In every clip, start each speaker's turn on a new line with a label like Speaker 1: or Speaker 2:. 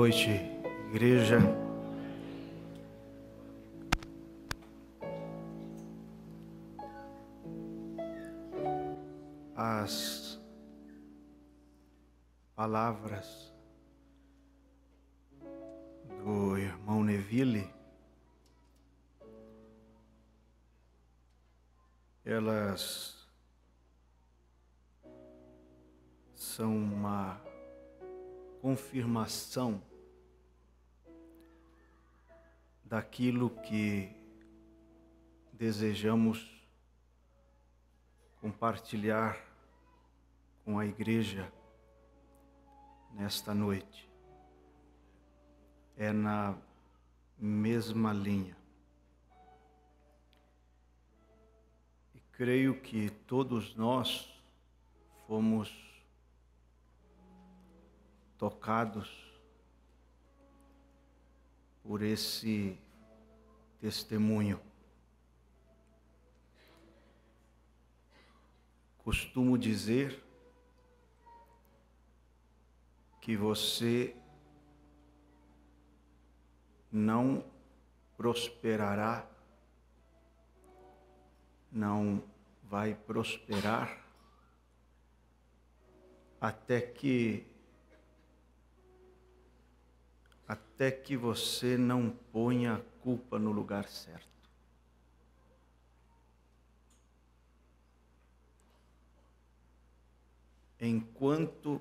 Speaker 1: noite, igreja. As palavras do irmão Neville, elas são uma confirmação daquilo que desejamos compartilhar com a igreja nesta noite. É na mesma linha. E creio que todos nós fomos tocados por esse testemunho. Costumo dizer que você não prosperará, não vai prosperar até que até que você não ponha a culpa no lugar certo. Enquanto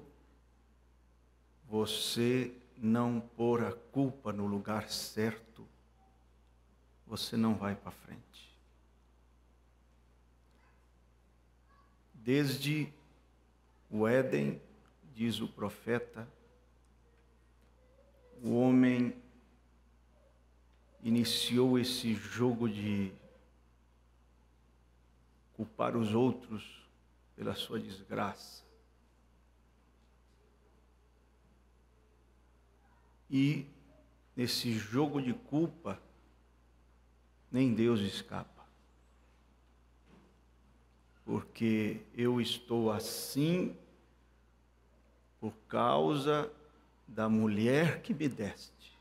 Speaker 1: você não pôr a culpa no lugar certo, você não vai para frente. Desde o Éden, diz o profeta, o homem iniciou esse jogo de culpar os outros pela sua desgraça. E nesse jogo de culpa, nem Deus escapa. Porque eu estou assim por causa da mulher que me deste.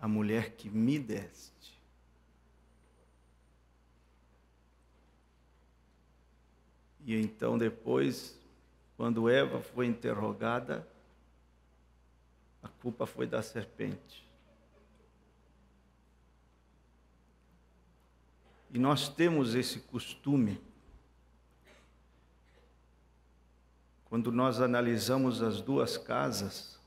Speaker 1: A mulher que me deste. E então, depois, quando Eva foi interrogada, a culpa foi da serpente. E nós temos esse costume Quando nós analisamos as duas casas,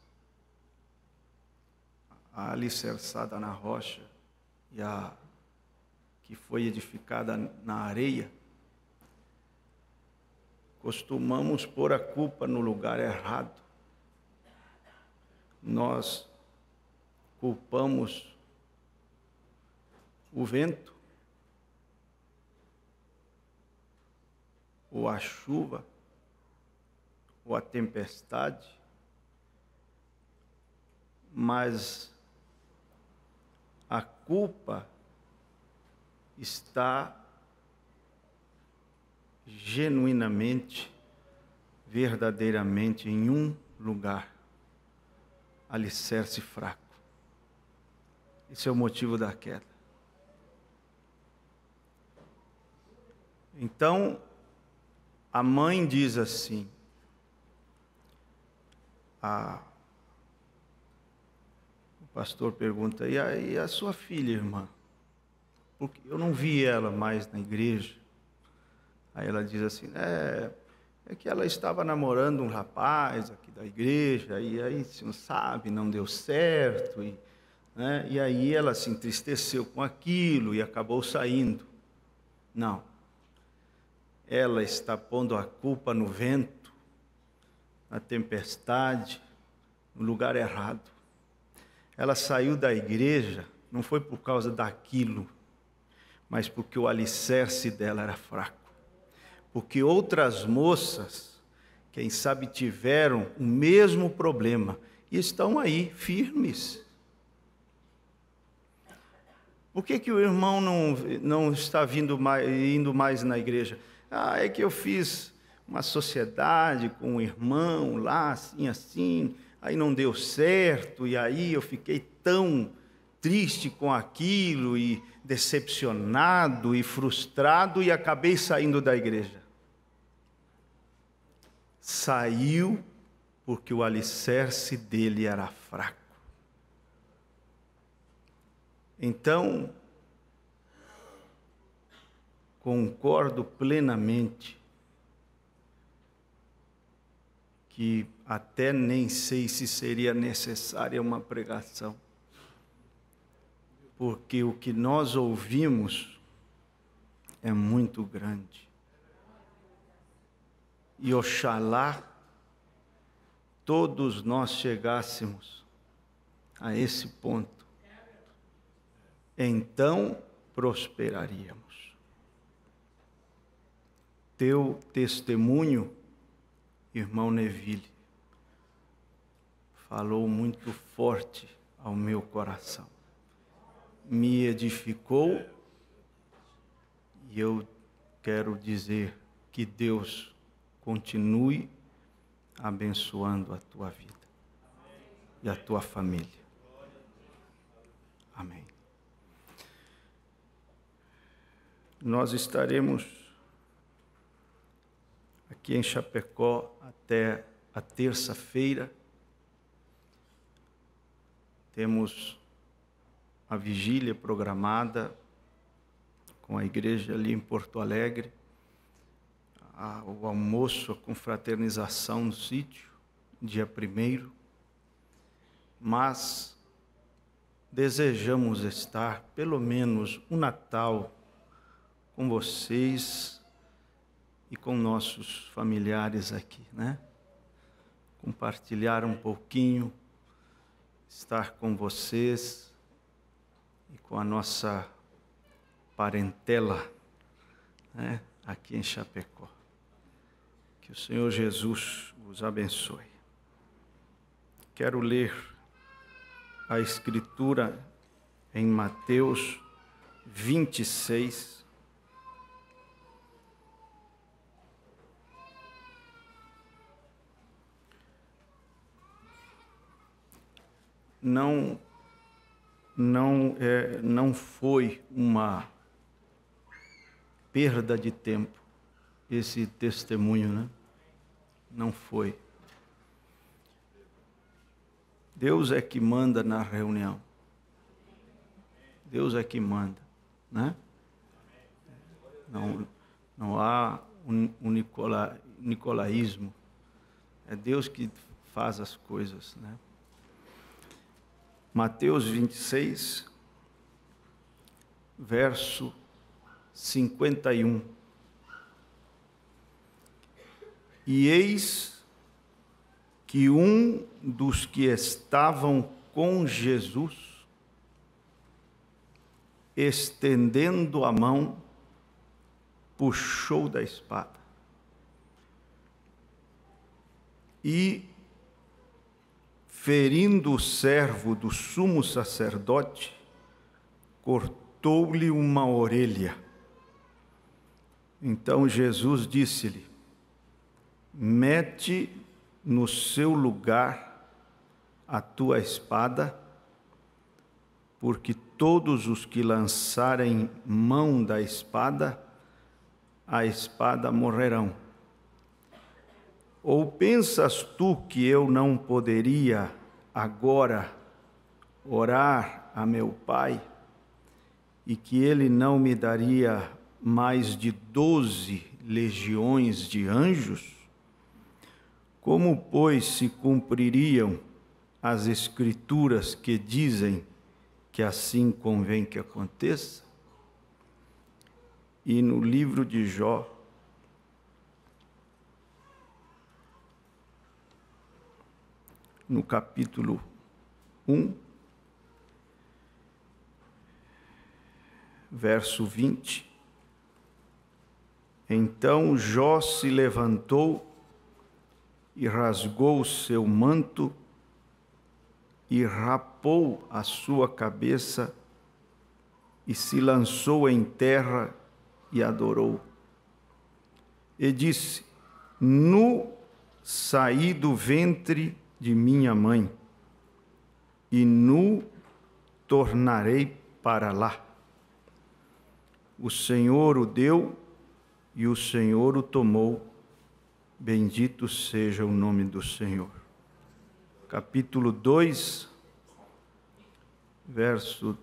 Speaker 1: a alicerçada na rocha e a que foi edificada na areia, costumamos pôr a culpa no lugar errado. Nós culpamos o vento ou a chuva ou a tempestade, mas a culpa está genuinamente, verdadeiramente em um lugar, alicerce fraco. Esse é o motivo da queda. Então, a mãe diz assim: a... o pastor pergunta: e a, e a sua filha, irmã? Porque eu não vi ela mais na igreja. Aí ela diz assim: é, é que ela estava namorando um rapaz aqui da igreja, e aí, se não sabe, não deu certo, e, né, e aí ela se entristeceu com aquilo e acabou saindo. Não. Ela está pondo a culpa no vento na tempestade, no lugar errado. Ela saiu da igreja não foi por causa daquilo, mas porque o alicerce dela era fraco. Porque outras moças, quem sabe, tiveram o mesmo problema e estão aí firmes. Por que, que o irmão não, não está vindo mais, indo mais na igreja? Ah, é que eu fiz uma sociedade com um irmão lá, assim, assim, aí não deu certo, e aí eu fiquei tão triste com aquilo, e decepcionado, e frustrado, e acabei saindo da igreja. Saiu porque o alicerce dele era fraco. Então, concordo plenamente que até nem sei se seria necessária uma pregação. Porque o que nós ouvimos é muito grande. E oxalá todos nós chegássemos a esse ponto. Então prosperaríamos. Teu testemunho irmão Neville, falou muito forte ao meu coração. Me edificou e eu quero dizer que Deus continue abençoando a tua vida e a tua família. Amém. Nós estaremos aqui em Chapecó até a terça-feira. Temos a vigília programada com a igreja ali em Porto Alegre, o almoço, a confraternização no sítio, dia primeiro, mas desejamos estar pelo menos um Natal com vocês e com nossos familiares aqui, né? Compartilhar um pouquinho, estar com vocês e com a nossa parentela, né? Aqui em Chapecó. Que o Senhor Jesus os abençoe. Quero ler a Escritura em Mateus 26, não não é, não foi uma perda de tempo esse testemunho, né? Não foi. Deus é que manda na reunião. Deus é que manda, né? Não, não há um, nicola, nicolaísmo. É Deus que faz as coisas, né? Mateus 26, verso 51. E eis que um dos que estavam com Jesus, estendendo a mão, puxou da espada e ferindo o servo do sumo sacerdote, cortou-lhe uma orelha. Então Jesus disse-lhe: Mete no seu lugar a tua espada, porque todos os que lançarem mão da espada, a espada morrerão. Ou pensas tu que eu não poderia agora orar a meu pai e que ele não me daria mais de doze legiões de anjos? Como, pois, se cumpririam as escrituras que dizem que assim convém que aconteça? E no livro de Jó, no capítulo 1, verso 20. Então Jó se levantou e rasgou o seu manto e rapou a sua cabeça e se lançou em terra e adorou. E disse: Nu saí do ventre de minha mãe, e nu tornarei para lá. O Senhor o deu e o Senhor o tomou. Bendito seja o nome do Senhor. Capítulo 2, verso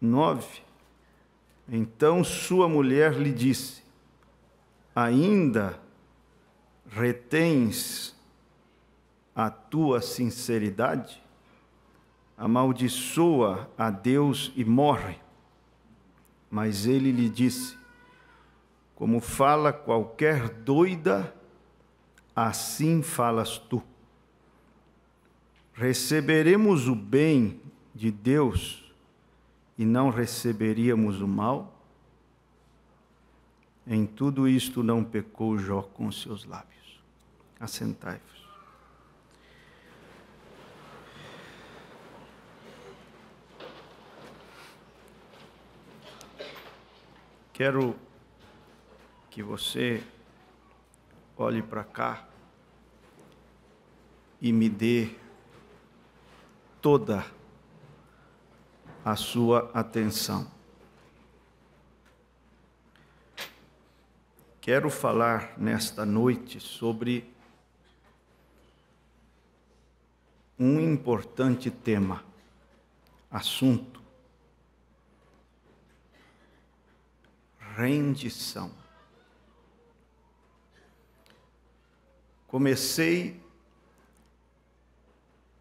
Speaker 1: 9. Então sua mulher lhe disse: Ainda retens a tua sinceridade? Amaldiçoa a Deus e morre. Mas ele lhe disse: Como fala qualquer doida, assim falas tu. Receberemos o bem de Deus e não receberíamos o mal? Em tudo isto não pecou Jó com seus lábios. Assentai-vos. Quero que você olhe para cá e me dê toda a sua atenção. Quero falar nesta noite sobre um importante tema, assunto rendição. Comecei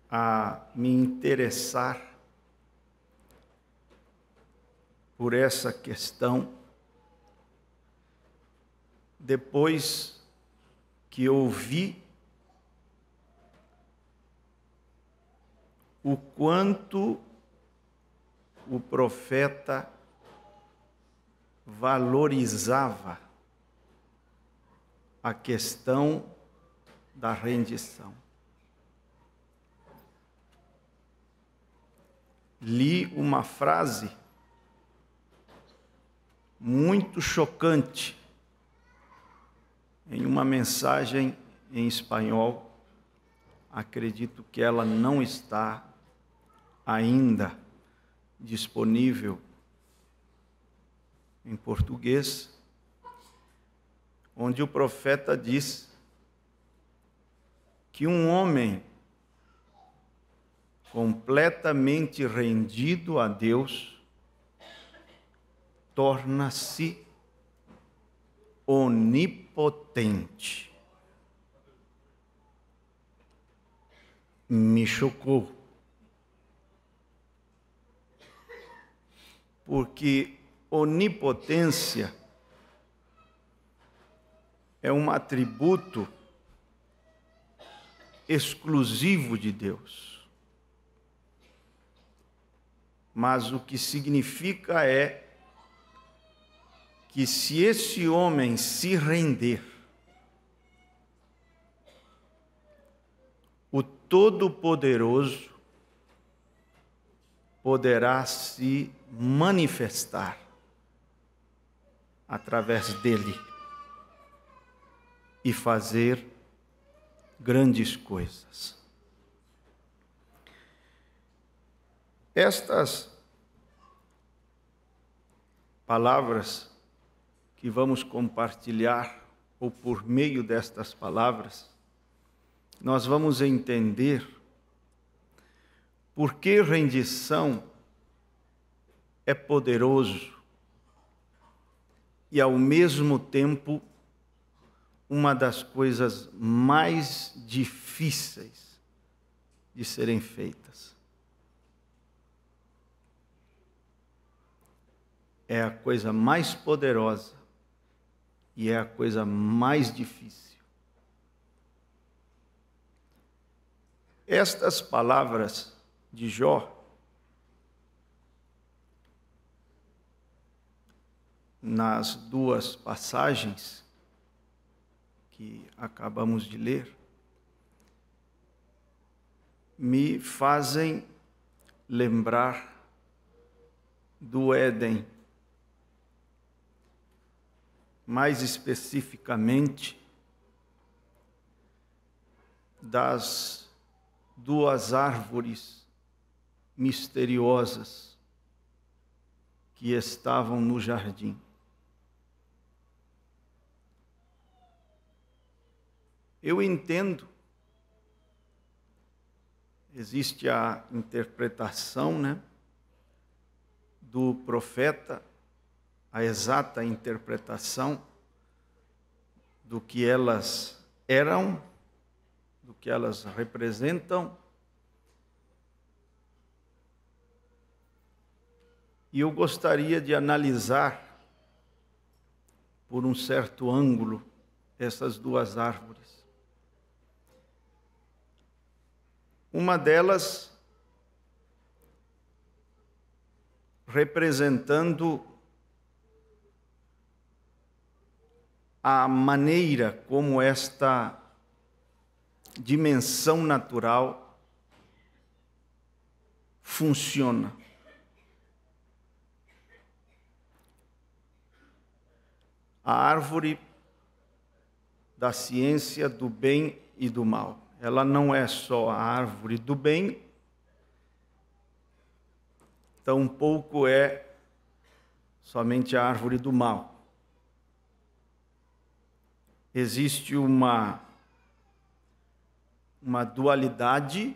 Speaker 1: a me interessar por essa questão depois que ouvi o quanto o profeta valorizava a questão da rendição. Li uma frase muito chocante em uma mensagem em espanhol. Acredito que ela não está ainda disponível em português, onde o profeta diz que um homem completamente rendido a Deus torna-se onipotente. Me chocou. Porque onipotência é um atributo exclusivo de Deus. Mas o que significa é que se esse homem se render, o Todo-Poderoso poderá se manifestar através dele e fazer grandes coisas. Estas palavras que vamos compartilhar, ou por meio destas palavras, nós vamos entender por que rendição é poderoso e, ao mesmo tempo, uma das coisas mais difíceis de serem feitas. É a coisa mais poderosa e é a coisa mais difícil. Estas palavras de Jó nas duas passagens que acabamos de ler, me fazem lembrar do Éden. Mais especificamente, das duas árvores misteriosas que estavam no jardim. Eu entendo. Existe a interpretação, né, do profeta, a exata interpretação do que elas eram, do que elas representam. E eu gostaria de analisar por um certo ângulo essas duas árvores. Uma delas representando a maneira como esta dimensão natural funciona. A árvore da ciência do bem e do mal ela não é só a árvore do bem, tampouco é somente a árvore do mal. Existe uma, uma dualidade,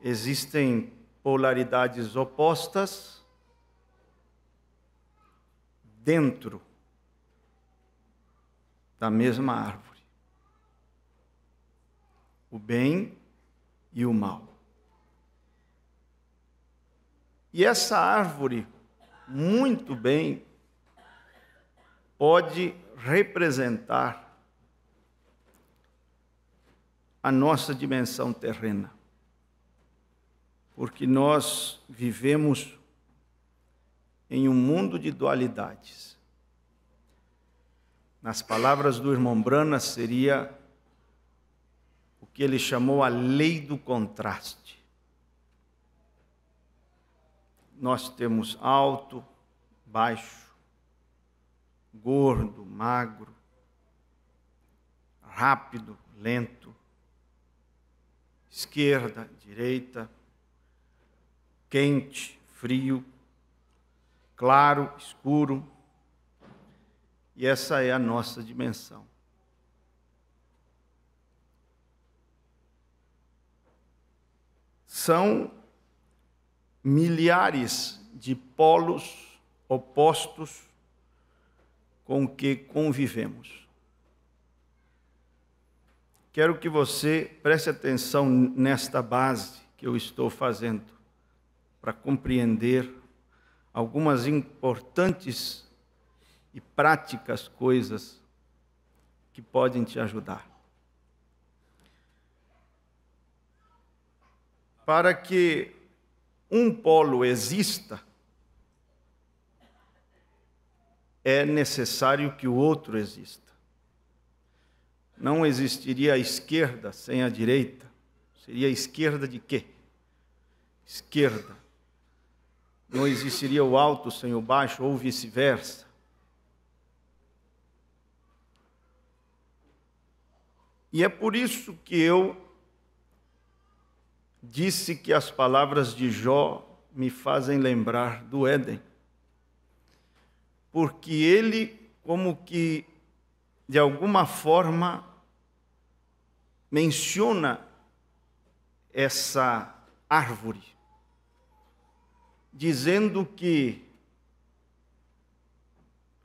Speaker 1: existem polaridades opostas dentro da mesma árvore o bem e o mal. E essa árvore, muito bem, pode representar a nossa dimensão terrena. Porque nós vivemos em um mundo de dualidades. Nas palavras do irmão Brana, seria que ele chamou a lei do contraste. Nós temos alto, baixo, gordo, magro, rápido, lento, esquerda, direita, quente, frio, claro, escuro. E essa é a nossa dimensão. são milhares de polos opostos com que convivemos. Quero que você preste atenção nesta base que eu estou fazendo para compreender algumas importantes e práticas coisas que podem te ajudar. para que um polo exista, é necessário que o outro exista. Não existiria a esquerda sem a direita. Seria a esquerda de quê? Esquerda. Não existiria o alto sem o baixo, ou vice-versa. E é por isso que eu disse que as palavras de Jó me fazem lembrar do Éden. Porque ele, como que, de alguma forma, menciona essa árvore, dizendo que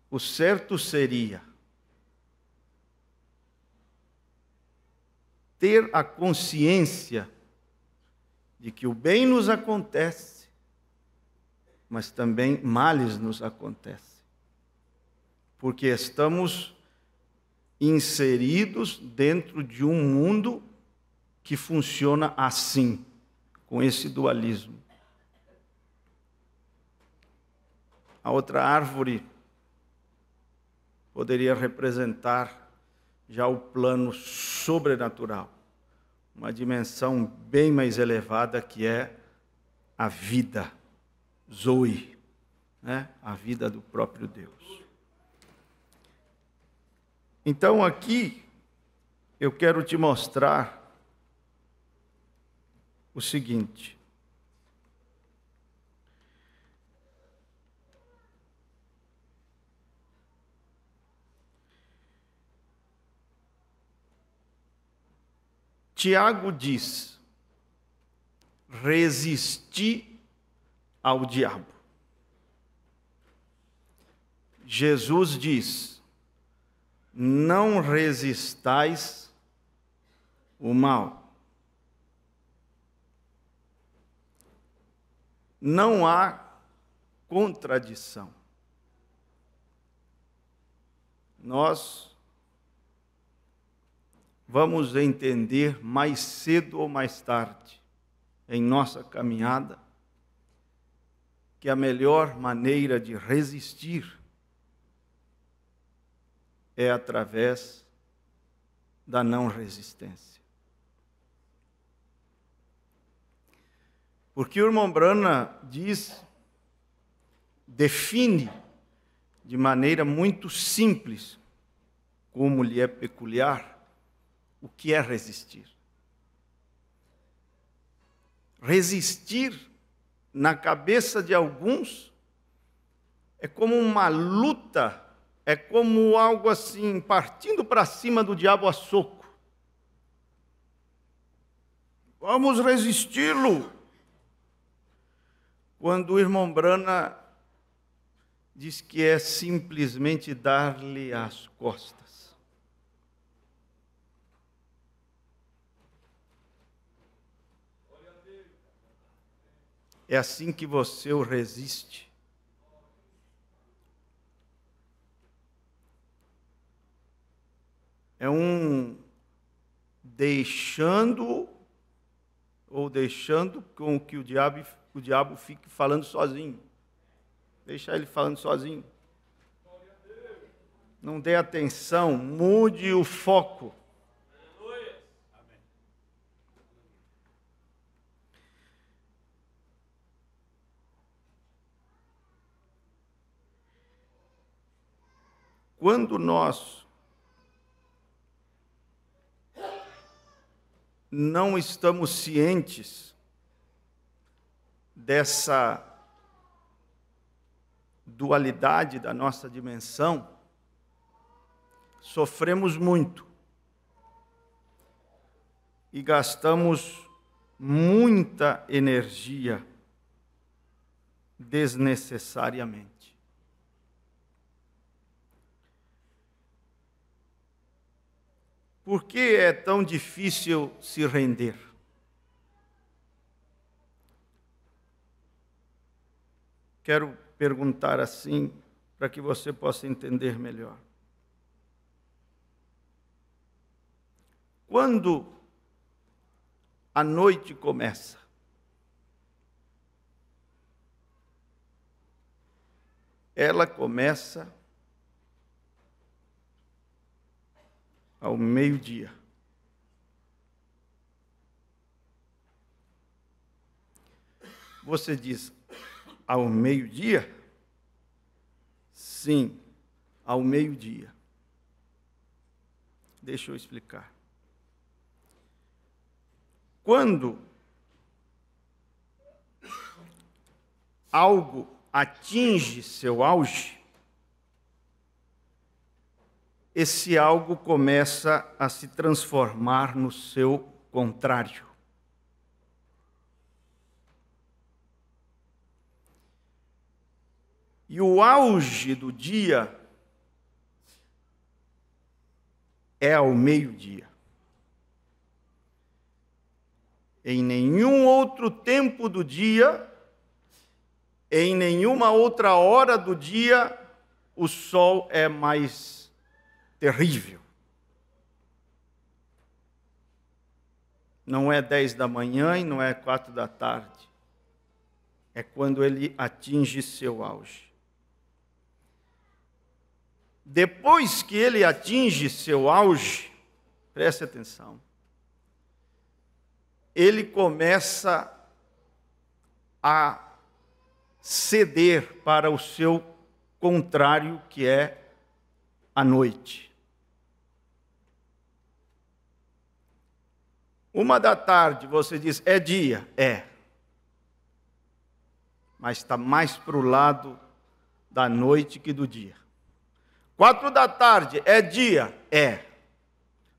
Speaker 1: o certo seria ter a consciência de que o bem nos acontece, mas também males nos acontecem. Porque estamos inseridos dentro de um mundo que funciona assim, com esse dualismo. A outra árvore poderia representar já o plano sobrenatural uma dimensão bem mais elevada que é a vida, Zoe, né? a vida do próprio Deus. Então aqui eu quero te mostrar o seguinte: Tiago diz: resisti ao diabo. Jesus diz: não resistais o mal. Não há contradição. Nós vamos entender mais cedo ou mais tarde, em nossa caminhada, que a melhor maneira de resistir é através da não resistência. Porque o irmão Brana diz, define de maneira muito simples, como lhe é peculiar, o que é resistir. Resistir, na cabeça de alguns, é como uma luta, é como algo assim, partindo para cima do diabo a soco. Vamos resisti-lo. Quando o irmão Brana diz que é simplesmente dar-lhe as costas. É assim que você o resiste. É um deixando ou deixando com que o diabo, o diabo fique falando sozinho. Deixa ele falando sozinho. Não dê atenção, mude o foco. quando nós não estamos cientes dessa dualidade da nossa dimensão, sofremos muito e gastamos muita energia desnecessariamente. Por que é tão difícil se render? Quero perguntar assim para que você possa entender melhor. Quando a noite começa, ela começa ao meio-dia. Você diz, ao meio-dia? Sim, ao meio-dia. Deixa eu explicar. Quando algo atinge seu auge, esse algo começa a se transformar no seu contrário. E o auge do dia é ao meio-dia. Em nenhum outro tempo do dia, em nenhuma outra hora do dia, o sol é mais terrível. Não é dez da manhã e não é quatro da tarde. É quando ele atinge seu auge. Depois que ele atinge seu auge, preste atenção, ele começa a ceder para o seu contrário, que é a noite. Uma da tarde você diz, é dia? É. Mas está mais para o lado da noite que do dia. Quatro da tarde, é dia? É.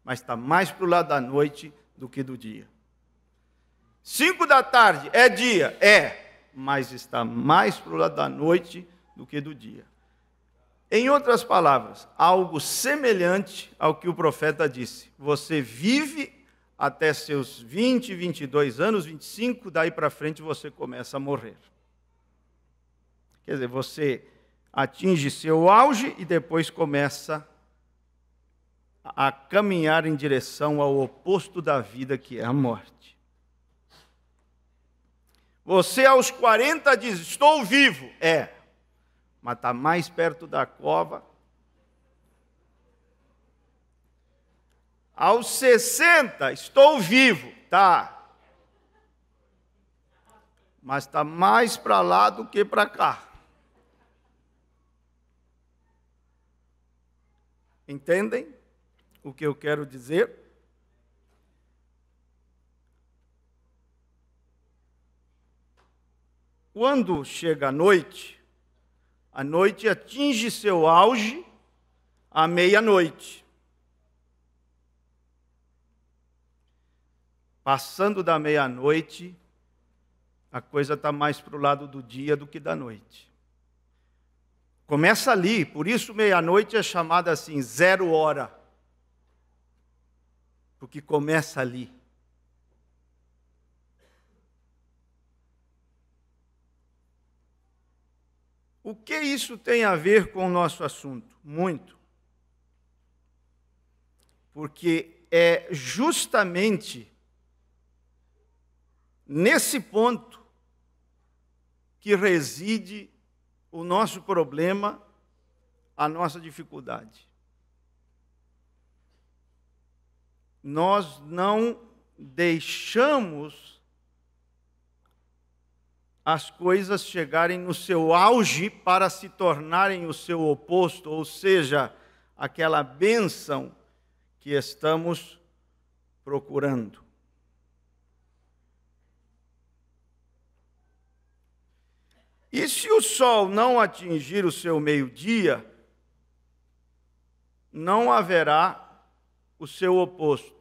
Speaker 1: Mas está mais para o lado da noite do que do dia. Cinco da tarde, é dia? É. Mas está mais para o lado da noite do que do dia. Em outras palavras, algo semelhante ao que o profeta disse: Você vive até seus 20, 22 anos, 25, daí para frente você começa a morrer. Quer dizer, você atinge seu auge e depois começa a caminhar em direção ao oposto da vida, que é a morte. Você aos 40 diz: Estou vivo. É, mas está mais perto da cova Aos 60, estou vivo, tá? Mas está mais para lá do que para cá. Entendem o que eu quero dizer? Quando chega a noite, a noite atinge seu auge à meia-noite. Passando da meia-noite, a coisa está mais para o lado do dia do que da noite. Começa ali, por isso meia-noite é chamada assim, zero hora. Porque começa ali. O que isso tem a ver com o nosso assunto? Muito. Porque é justamente nesse ponto que reside o nosso problema, a nossa dificuldade. Nós não deixamos as coisas chegarem no seu auge para se tornarem o seu oposto, ou seja, aquela bênção que estamos procurando. E se o sol não atingir o seu meio-dia, não haverá o seu oposto.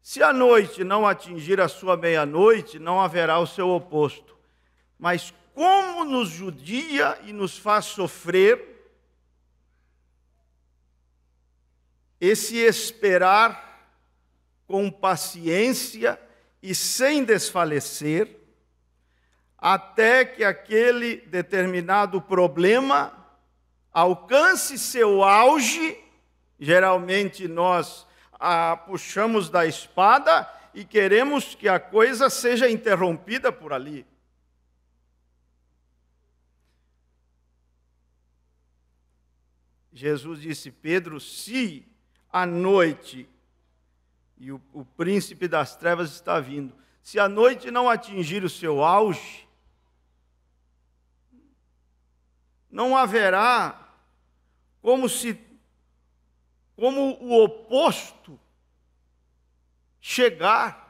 Speaker 1: Se a noite não atingir a sua meia-noite, não haverá o seu oposto. Mas como nos judia e nos faz sofrer, esse esperar com paciência e sem desfalecer, até que aquele determinado problema alcance seu auge. Geralmente nós ah, puxamos da espada e queremos que a coisa seja interrompida por ali. Jesus disse: Pedro, se a noite, e o, o príncipe das trevas está vindo, se a noite não atingir o seu auge, não haverá como se como o oposto chegar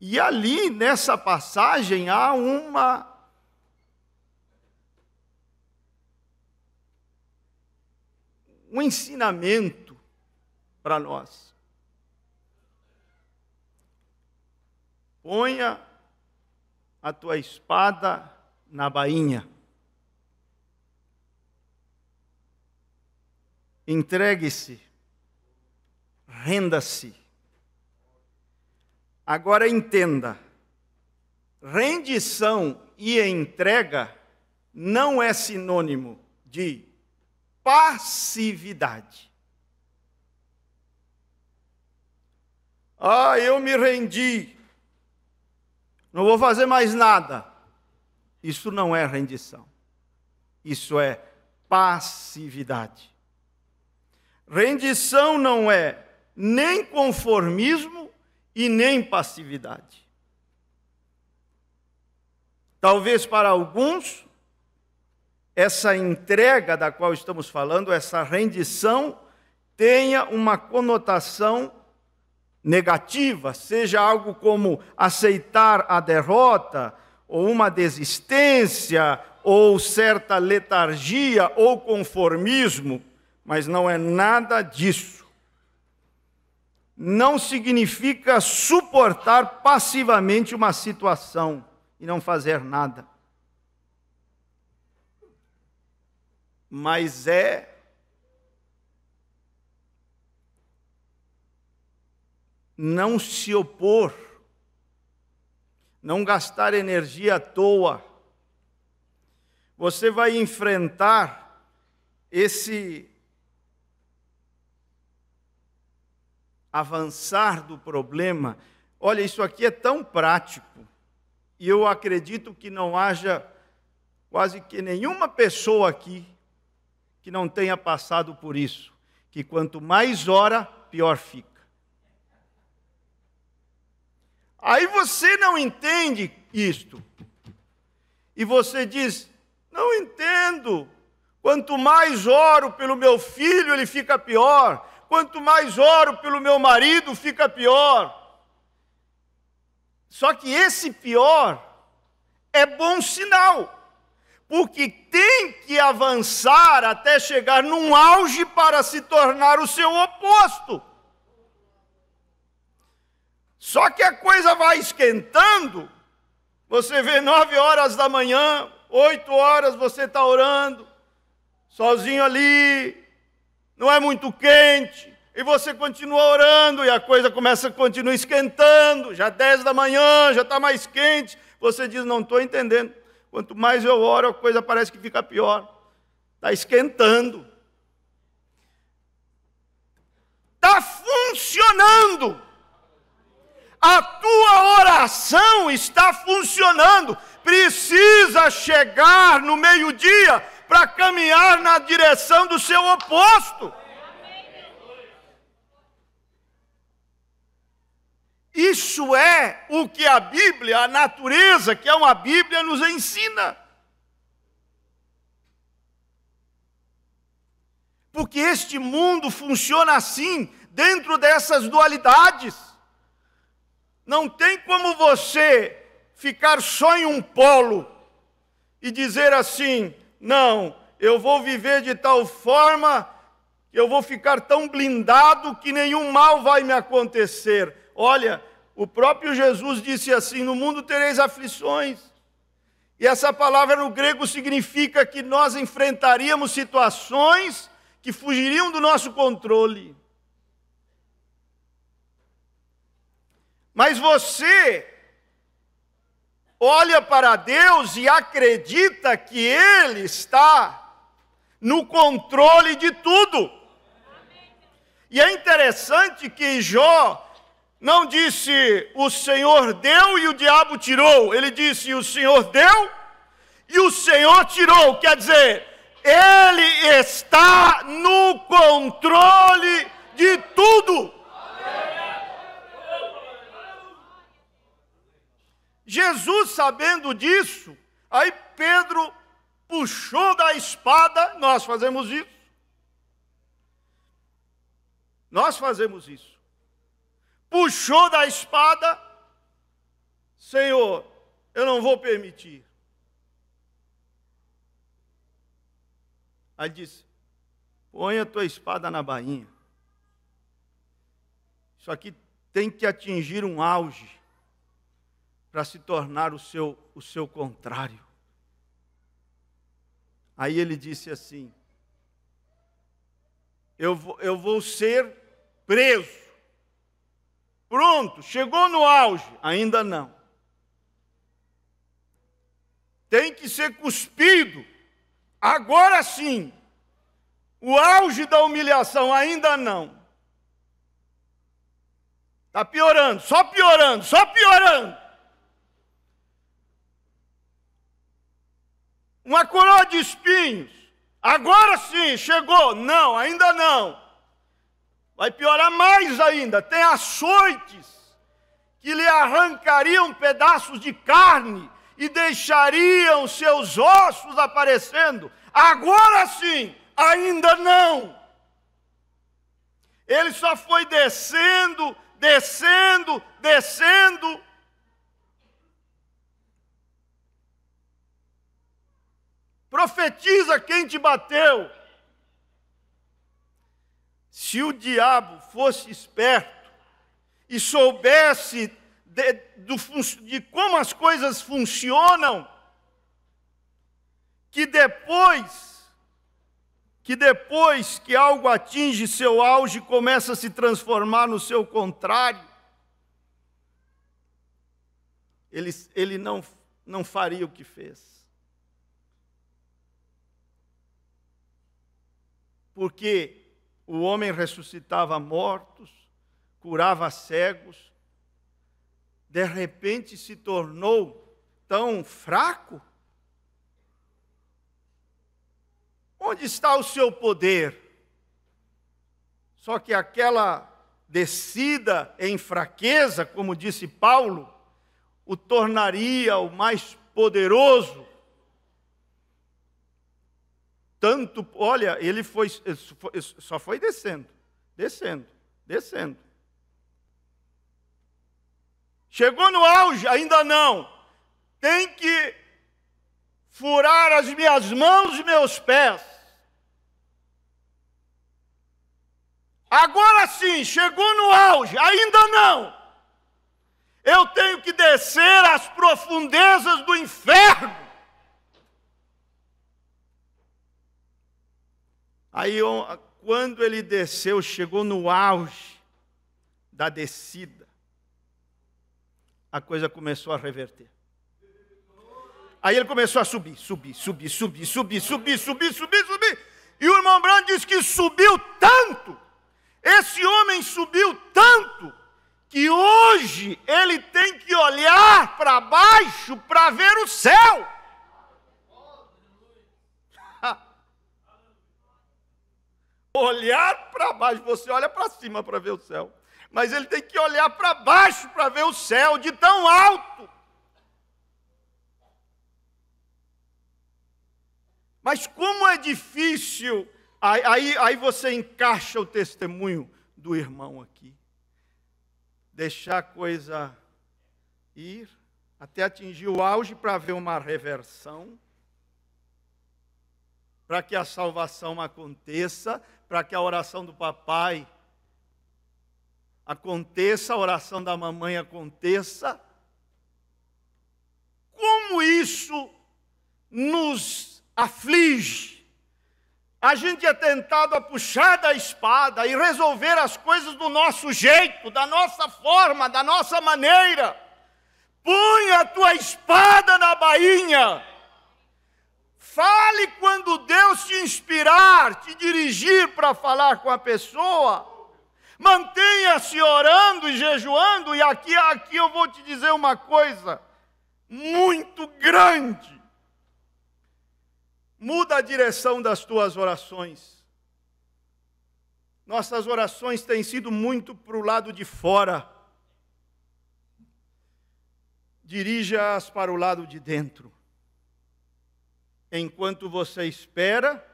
Speaker 1: E ali nessa passagem há uma um ensinamento para nós. Ponha a tua espada na bainha. Entregue-se, renda-se. Agora entenda: rendição e entrega não é sinônimo de passividade. Ah, eu me rendi, não vou fazer mais nada. Isso não é rendição. Isso é passividade. Rendição não é nem conformismo e nem passividade. Talvez para alguns, essa entrega da qual estamos falando, essa rendição, tenha uma conotação negativa, seja algo como aceitar a derrota, ou uma desistência, ou certa letargia ou conformismo, mas não é nada disso. Não significa suportar passivamente uma situação e não fazer nada. Mas é não se opor, não gastar energia à toa. Você vai enfrentar esse avançar do problema. Olha, isso aqui é tão prático, e eu acredito que não haja quase que nenhuma pessoa aqui que não tenha passado por isso, que quanto mais ora, pior fica. Aí você não entende isto. E você diz: não entendo. Quanto mais oro pelo meu filho, ele fica pior. Quanto mais oro pelo meu marido, fica pior. Só que esse pior é bom sinal, porque tem que avançar até chegar num auge para se tornar o seu oposto. Só que a coisa vai esquentando. Você vê nove horas da manhã, oito horas você está orando, sozinho ali, não é muito quente, e você continua orando, e a coisa começa, a continuar esquentando, já dez da manhã, já está mais quente, você diz, não estou entendendo. Quanto mais eu oro, a coisa parece que fica pior. Está esquentando. Está funcionando a tua oração está funcionando, precisa chegar no meio-dia para caminhar na direção do seu oposto. Isso é o que a Bíblia, a natureza, que é uma Bíblia, nos ensina. Porque este mundo funciona assim, dentro dessas dualidades. Não tem como você ficar só em um polo e dizer assim: não, eu vou viver de tal forma que eu vou ficar tão blindado que nenhum mal vai me acontecer. Olha, o próprio Jesus disse assim: no mundo tereis aflições. E essa palavra no grego significa que nós enfrentaríamos situações que fugiriam do nosso controle. Mas você olha para Deus e acredita que Ele está no controle de tudo. E é interessante que Jó não disse o Senhor deu e o diabo tirou, ele disse o Senhor deu e o Senhor tirou, quer dizer, ele está no controle de tudo. Jesus, sabendo disso, aí Pedro puxou da espada, nós fazemos isso. Nós fazemos isso. Puxou da espada, Senhor, eu não vou permitir. Aí disse: Põe a tua espada na bainha. Isso aqui tem que atingir um auge para se tornar o seu, o seu contrário. Aí ele disse assim: eu vou, eu vou ser preso. Pronto, chegou no auge, ainda não. Tem que ser cuspido, agora sim. O auge da humilhação, ainda não. Está piorando, só piorando, só piorando. uma coroa de espinhos. Agora sim, chegou. Não, ainda não. Vai piorar mais ainda. Tem açoites que lhe arrancariam pedaços de carne e deixariam seus ossos aparecendo. Agora sim, ainda não. Ele só foi descendo, descendo, descendo Profetiza quem te bateu. Se o diabo fosse esperto e soubesse de, do, de como as coisas funcionam, que depois que depois que algo atinge seu auge, começa a se transformar no seu contrário, ele, ele não, não faria o que fez. porque o homem ressuscitava mortos, curava cegos, de repente se tornou tão fraco? Onde está o seu poder? Só que aquela descida em fraqueza, como disse Paulo, o tornaria o mais poderoso tanto, olha, ele foi, só foi descendo, descendo, descendo. Chegou no auge? Ainda não. Tem que furar as minhas mãos e meus pés. Agora sim, chegou no auge, ainda não. Eu tenho que descer às profundezas do inferno. Aí, quando ele desceu, chegou no auge da descida, a coisa começou a reverter. Aí ele começou a subir, subir, subir, subir, subir, subir, subir, subir, subir. E o irmão Branco diz que subiu tanto, esse homem subiu tanto, que hoje ele tem que olhar para baixo para ver o céu. olhar para baixo. Você olha para cima para ver o céu, mas ele tem que olhar para baixo para ver o céu de tão alto. Mas como é difícil, aí, aí, aí você encaixa o testemunho do irmão aqui. Deixar a coisa ir até atingir o auge para ver uma reversão para que a salvação aconteça, para que a oração do papai aconteça, a oração da mamãe aconteça. Como isso nos aflige? A gente é tentado a puxar da espada e resolver as coisas do nosso jeito, da nossa forma, da nossa maneira. Põe a tua espada na bainha Fale quando Deus te inspirar, te dirigir para falar com a pessoa. Mantenha-se orando e jejuando, e aqui, aqui eu vou te dizer uma coisa muito grande. Muda a direção das tuas orações. Nossas orações têm sido muito para o lado de fora. Dirija-as para o lado de dentro enquanto você espera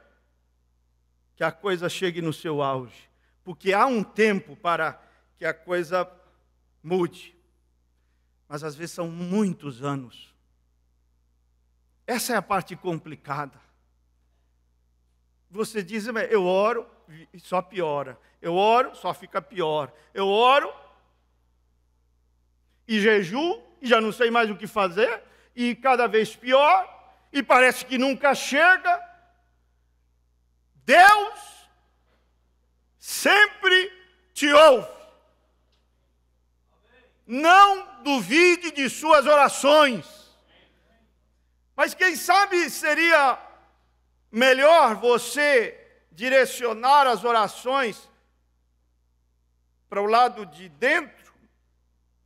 Speaker 1: que a coisa chegue no seu auge, porque há um tempo para que a coisa mude. Mas às vezes são muitos anos. Essa é a parte complicada. Você diz, eu oro e só piora. Eu oro, só fica pior. Eu oro e jejum e já não sei mais o que fazer e cada vez pior e parece que nunca chega. Deus sempre te ouve. Não duvide de suas orações. Mas quem sabe seria melhor você direcionar as orações para o lado de dentro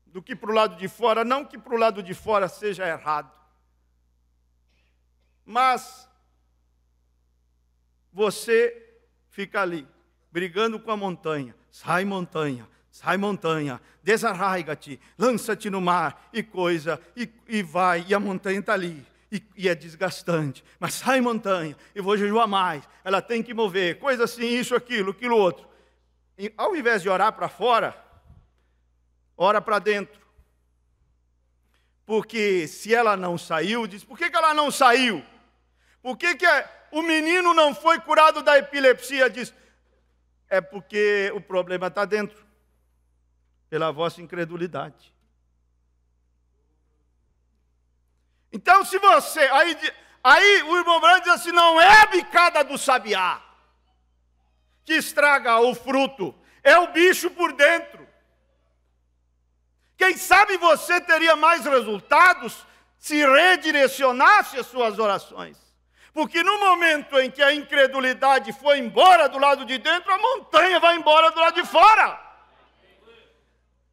Speaker 1: do que para o lado de fora, não que para o lado de fora seja errado mas você fica ali, brigando com a montanha. Sai, montanha, sai, montanha, desarraiga-te, lança-te no mar, e coisa, e, e vai, e a montanha está ali. E, e, é desgastante, mas sai montanha, eu vou jejuar mais, ela tem que mover, coisa assim, isso, aquilo, aquilo outro. E, ao invés de orar para fora, ora para dentro. Porque se ela não saiu, diz: por que, que ela não saiu? Por que, que é? o menino não foi curado da epilepsia? Diz, é porque o problema está dentro, pela vossa incredulidade. Então, se você. Aí, aí o irmão Branco diz assim: não é a bicada do sabiá que estraga o fruto, é o bicho por dentro. Quem sabe você teria mais resultados se redirecionasse as suas orações. Porque no momento em que a incredulidade foi embora do lado de dentro, a montanha vai embora do lado de fora.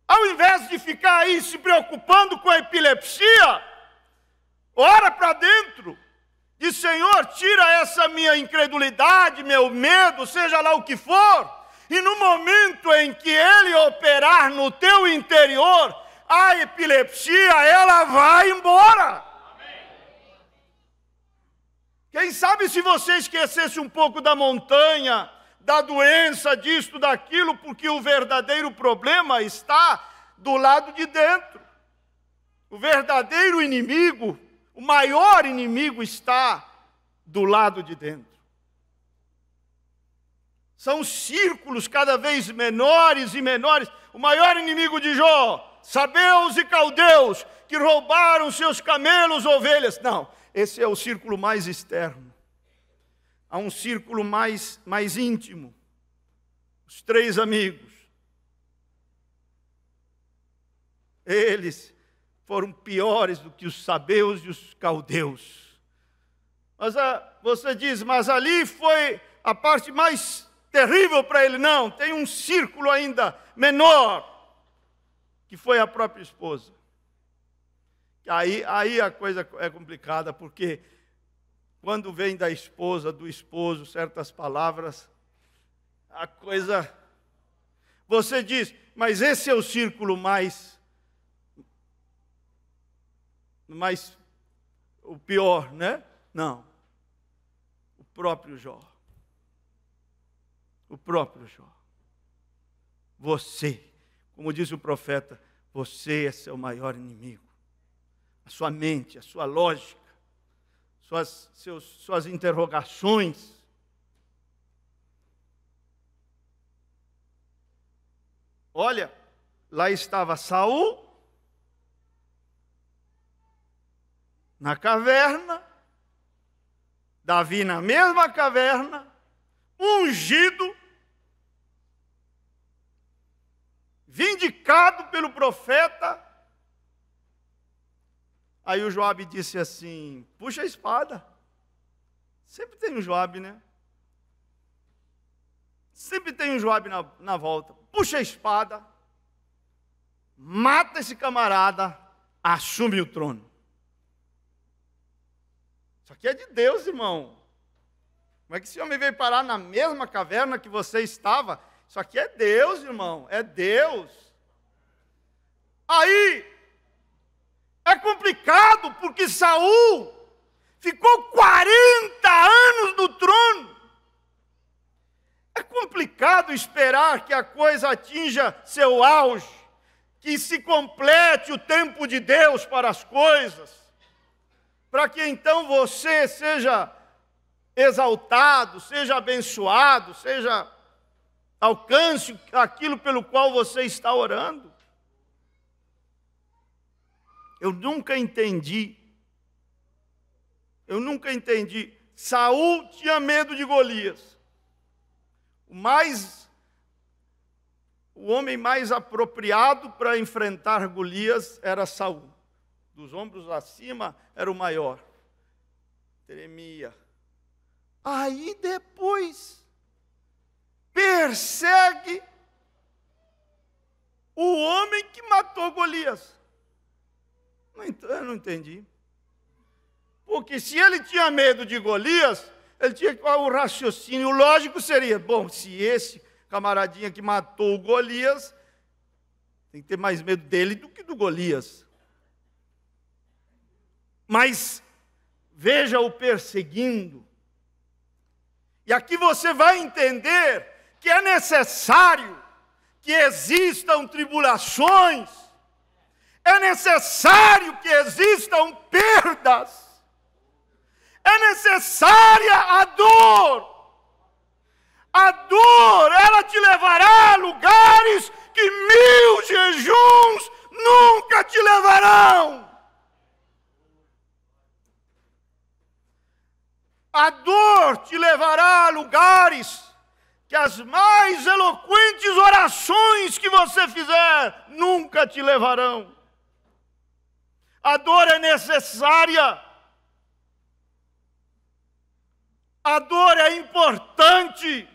Speaker 1: Ao invés de ficar aí se preocupando com a epilepsia, ora para dentro. E Senhor, tira essa minha incredulidade, meu medo, seja lá o que for. E no momento em que ele operar no teu interior, a epilepsia ela vai embora. Quem sabe se você esquecesse um pouco da montanha, da doença, disto, daquilo, porque o verdadeiro problema está do lado de dentro. O verdadeiro inimigo, o maior inimigo está do lado de dentro. São círculos cada vez menores e menores. O maior inimigo de Jó, Sabeus e Caldeus, que roubaram seus camelos, ovelhas. Não, esse é o círculo mais externo. Há um círculo mais, mais íntimo. Os três amigos. Eles foram piores do que os sabeus e os caldeus. Mas a, ah, você diz, mas ali foi a parte mais terrível para ele. Não, tem um círculo ainda menor, que foi a própria esposa. Aí, aí a coisa é complicada, porque quando vem da esposa, do esposo, certas palavras, a coisa. Você diz, mas esse é o círculo mais. mais. o pior, né? Não. O próprio Jó. O próprio Jó. Você, como diz o profeta, você é seu maior inimigo a sua mente, a sua lógica, suas, seus, suas interrogações. Olha, lá estava Saul na caverna, Davi na mesma caverna, ungido, vindicado pelo profeta, Aí o Joabe disse assim: puxa a espada. Sempre tem um Joabe, né? Sempre tem um Joabe na, na volta. Puxa a espada, mata esse camarada, assume o trono. Isso aqui é de Deus, irmão. Como é que esse homem veio parar na mesma caverna que você estava? Isso aqui é Deus, irmão. É Deus. Aí é complicado porque Saul ficou 40 anos no trono. É complicado esperar que a coisa atinja seu auge, que se complete o tempo de Deus para as coisas, para que então você seja exaltado, seja abençoado, seja alcance aquilo pelo qual você está orando. Eu nunca entendi. Eu nunca entendi. Saul tinha medo de Golias. O mais o homem mais apropriado para enfrentar Golias era Saul. Dos ombros acima era o maior. Tremia. Aí depois persegue o homem que matou Golias. Eu não entendi. Porque se ele tinha medo de Golias, ele tinha o raciocínio lógico seria: bom, se esse camaradinha que matou o Golias, tem que ter mais medo dele do que do Golias. Mas veja o perseguindo. E aqui você vai entender que é necessário que existam tribulações é necessário que existam perdas. É necessária a dor. A dor, ela te levará a lugares que mil jejuns nunca te levarão. A dor te levará a lugares que as mais eloquentes orações que você fizer nunca te levarão. A dor é necessária. A dor é importante.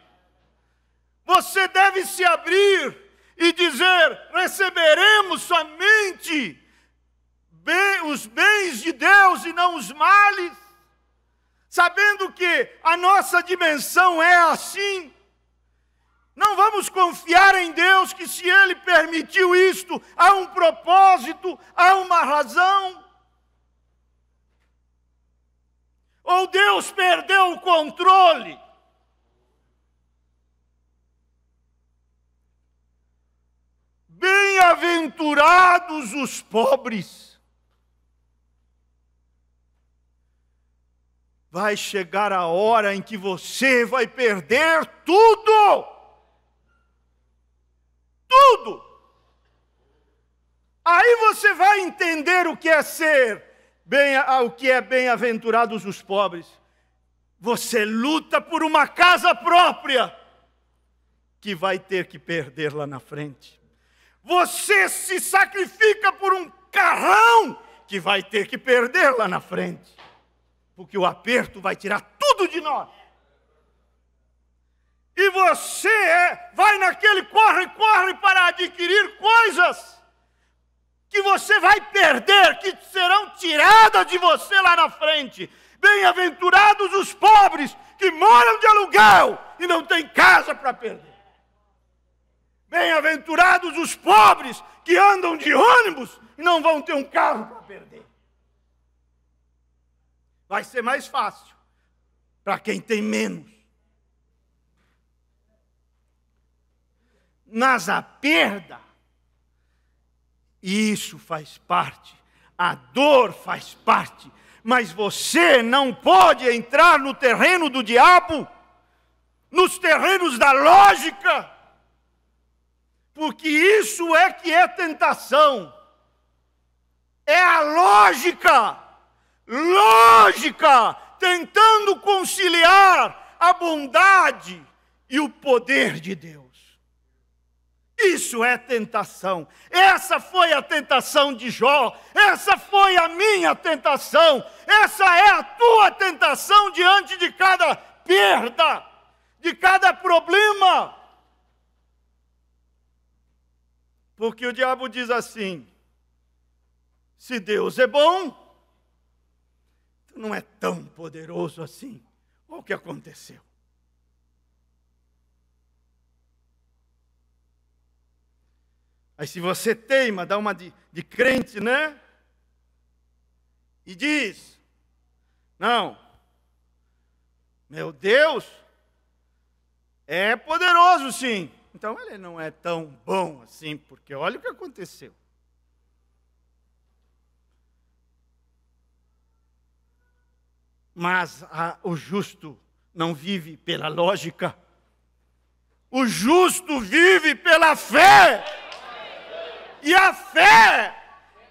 Speaker 1: Você deve se abrir e dizer: receberemos somente bem, os bens de Deus e não os males, sabendo que a nossa dimensão é assim. Não vamos confiar em Deus que, se Ele permitiu isto, há um propósito, há uma razão. Ou Deus perdeu o controle. Bem-aventurados os pobres. Vai chegar a hora em que você vai perder tudo tudo. Aí você vai entender o que é ser bem, o que é bem-aventurados os pobres. Você luta por uma casa própria que vai ter que perder lá na frente. Você se sacrifica por um carrão que vai ter que perder lá na frente. Porque o aperto vai tirar tudo de nós. E você é, vai naquele corre, corre para adquirir coisas que você vai perder, que serão tiradas de você lá na frente. Bem-aventurados os pobres que moram de aluguel e não têm casa para perder. Bem-aventurados os pobres que andam de ônibus e não vão ter um carro para perder. Vai ser mais fácil para quem tem menos. mas a perda. Isso faz parte, a dor faz parte, mas você não pode entrar no terreno do diabo, nos terrenos da lógica, porque isso é que é tentação, é a lógica, lógica, tentando conciliar a bondade e o poder de Deus. Isso é tentação. Essa foi a tentação de Jó. Essa foi a minha tentação. Essa é a tua tentação diante de cada perda, de cada problema. Porque o diabo diz assim: se Deus é bom, não é tão poderoso assim. Olha o que aconteceu. Aí se você teima, dá uma de, de crente, né? E diz: Não, meu Deus é poderoso sim. Então ele não é tão bom assim, porque olha o que aconteceu. Mas a, o justo não vive pela lógica, o justo vive pela fé. E a fé,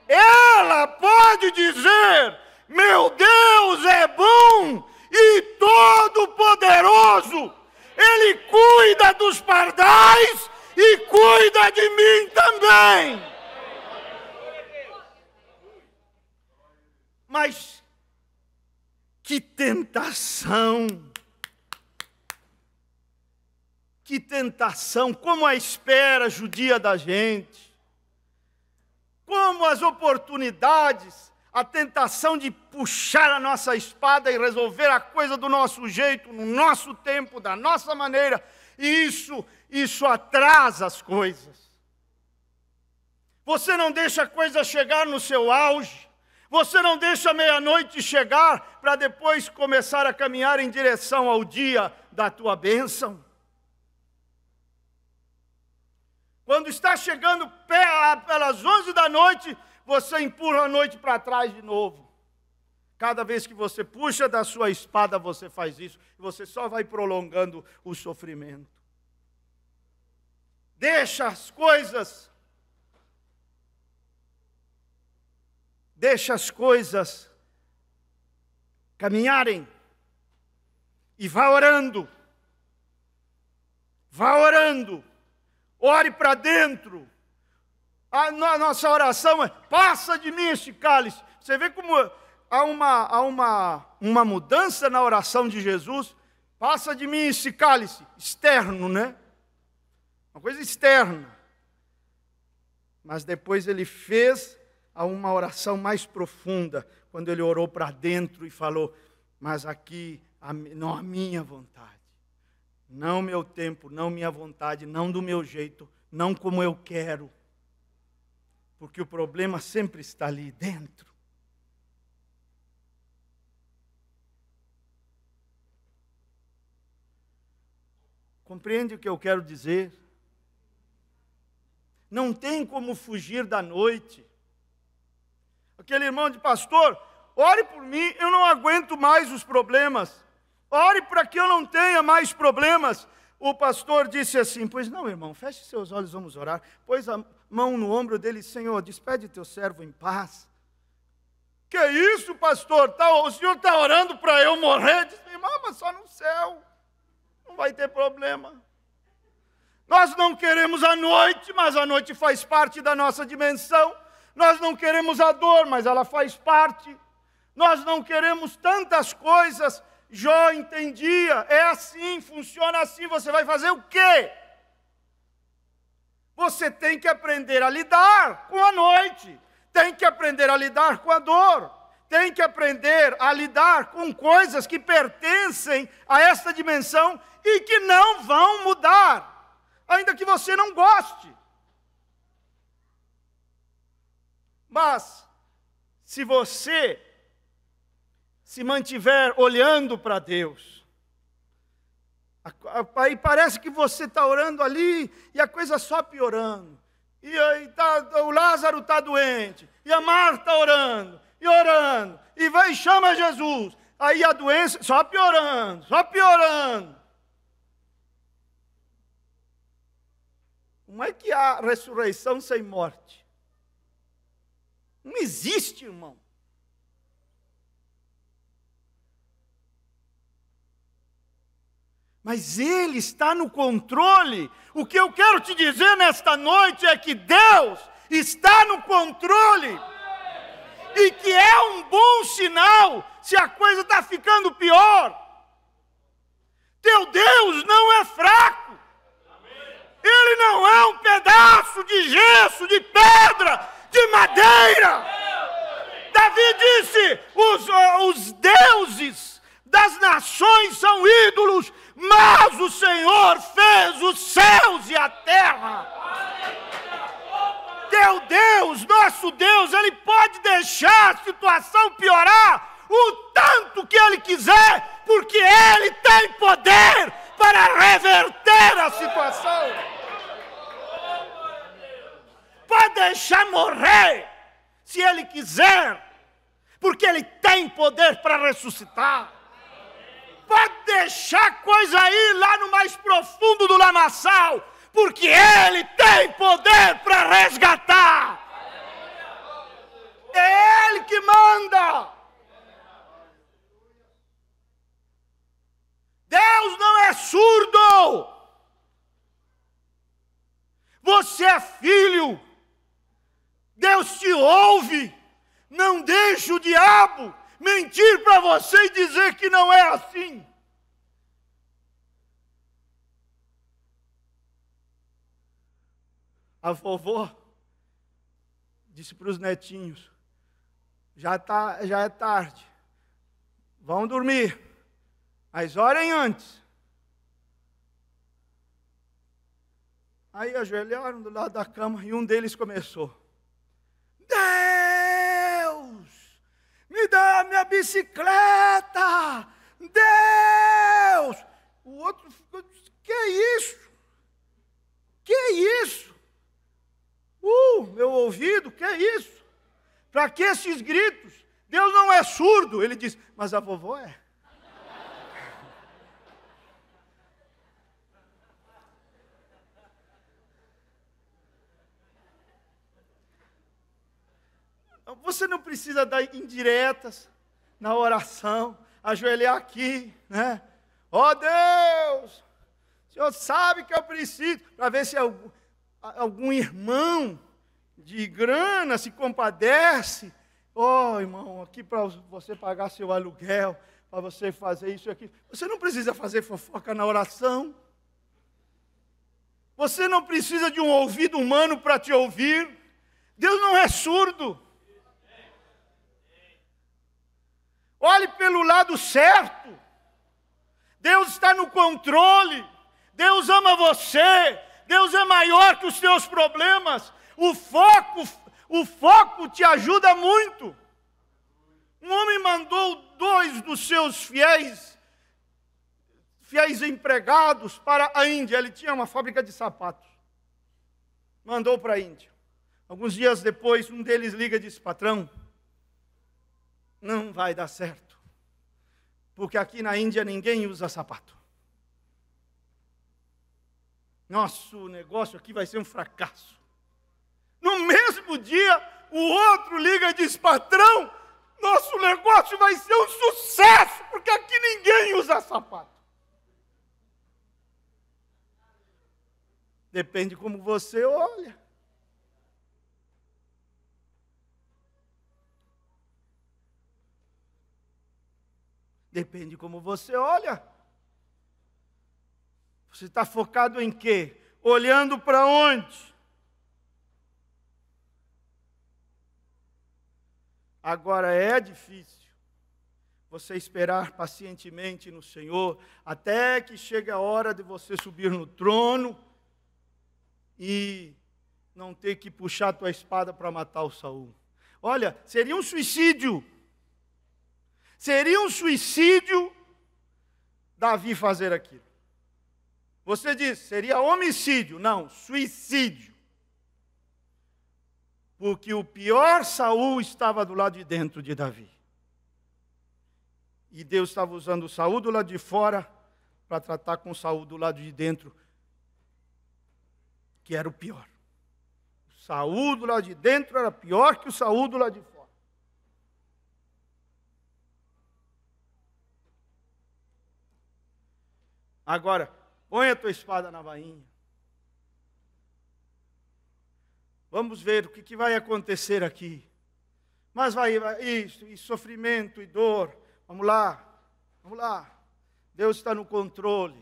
Speaker 1: ela pode dizer: meu Deus é bom e todo-poderoso, Ele cuida dos pardais e cuida de mim também. Mas que tentação! Que tentação! Como a espera judia da gente como as oportunidades, a tentação de puxar a nossa espada e resolver a coisa do nosso jeito, no nosso tempo, da nossa maneira, e isso, isso atrasa as coisas. Você não deixa a coisa chegar no seu auge, você não deixa a meia-noite chegar para depois começar a caminhar em direção ao dia da tua bênção. Quando está chegando pelas 11 da noite, você empurra a noite para trás de novo. Cada vez que você puxa da sua espada, você faz isso. E você só vai prolongando o sofrimento. Deixa as coisas. Deixa as coisas caminharem. E vá orando. Vá orando ore para dentro. A nossa oração é: passa de mim este cálice. Você vê como há uma, há uma, uma mudança na oração de Jesus. Passa de mim esse cálice, externo, né? Uma coisa externa. Mas depois ele fez a uma oração mais profunda, quando ele orou para dentro e falou: Mas aqui não a minha vontade, não meu tempo, não minha vontade, não do meu jeito, não como eu quero. Porque o problema sempre está ali dentro. Compreende o que eu quero dizer? Não tem como fugir da noite. Aquele irmão de pastor, ore por mim, eu não aguento mais os problemas. Ore para que eu não tenha mais problemas. O pastor disse assim: Pois não, irmão, feche seus olhos, vamos orar. Pôs a mão no ombro dele: Senhor, despede teu servo em paz. Que isso, pastor? Tá, o senhor está orando para eu morrer? Diz, irmão, mas só no céu. Não vai ter problema. Nós não queremos a noite, mas a noite faz parte da nossa dimensão. Nós não queremos a dor, mas ela faz parte. Nós não queremos tantas coisas, Jó entendia, é assim, funciona assim, você vai fazer o quê? Você tem que aprender a lidar com a noite, tem que aprender a lidar com a dor, tem que aprender a lidar com coisas que pertencem a esta dimensão e que não vão mudar, ainda que você não goste. Mas, se você se mantiver olhando para Deus. Aí parece que você está orando ali e a coisa só piorando. E, tá, o Lázaro está doente, e a Marta orando, e orando, e vai e chama Jesus. Aí a doença só piorando, só piorando. Como é que há ressurreição sem morte? Não existe, irmão. mas Ele está no controle. O que eu quero te dizer nesta noite é que Deus está no controle e que é um bom sinal se a coisa está ficando pior. Teu Deus não é fraco, Ele não é um pedaço de gesso, de pedra, de madeira. Davi disse: os, os deuses das nações são ídolos mas o Senhor fez os céus e a terra. Teu Deus, nosso Deus, Ele pode deixar a situação piorar o tanto que Ele quiser, porque Ele tem poder para reverter a situação. Pode deixar morrer, se Ele quiser, porque Ele tem poder para ressuscitar pode deixar coisa aí lá no mais profundo do lamaçal, porque Ele tem poder para resgatar. É Ele que manda. Deus não é surdo. Você é filho. Deus te ouve. Não deixe o diabo mentir para você e dizer que não é assim. A vovó disse para os netinhos: já, tá, já é tarde, vão dormir, mas orem antes. Aí ajoelharam do lado da cama e um deles começou: Deus! Me dá a minha bicicleta! Deus! O outro ficou, que isso? Que isso? Uh, meu ouvido, que isso? Para que esses gritos? Deus não é surdo, ele diz, mas a vovó é. Você não precisa dar indiretas na oração, ajoelhar aqui, né? Ó oh, Deus, o Senhor sabe que eu preciso, para ver se algum, algum irmão de grana se compadece. Ó oh, irmão, aqui para você pagar seu aluguel, para você fazer isso e aquilo. Você não precisa fazer fofoca na oração. Você não precisa de um ouvido humano para te ouvir. Deus não é surdo. Olhe pelo lado certo. Deus está no controle. Deus ama você. Deus é maior que os teus problemas. O foco, o foco te ajuda muito. Um homem mandou dois dos seus fiéis, fiéis empregados para a Índia. Ele tinha uma fábrica de sapatos. Mandou para a Índia. Alguns dias depois, um deles liga e diz: Patrão, não vai dar certo. Porque aqui na Índia ninguém usa sapato. Nosso negócio aqui vai ser um fracasso. No mesmo dia, o outro liga e diz: patrão, nosso negócio vai ser um sucesso, porque aqui ninguém usa sapato. Depende como você olha. Depende como você olha. Você está focado em quê? Olhando para onde? Agora é difícil você esperar pacientemente no Senhor até que chegue a hora de você subir no trono e não ter que puxar tua espada para matar o Saul. Olha, seria um suicídio Seria um suicídio Davi fazer aquilo. Você diz, seria homicídio. Não, suicídio. Porque o pior Saul estava do lado de dentro de Davi. E Deus estava usando Saul do lado de fora para tratar com Saul do lado de dentro, que era o pior. O Saul do lado de dentro era pior que o Saul do lado de fora. Agora, põe a tua espada na bainha. Vamos ver o que, que vai acontecer aqui. Mas vai, vai isso, e sofrimento e dor. Vamos lá, vamos lá. Deus está no controle.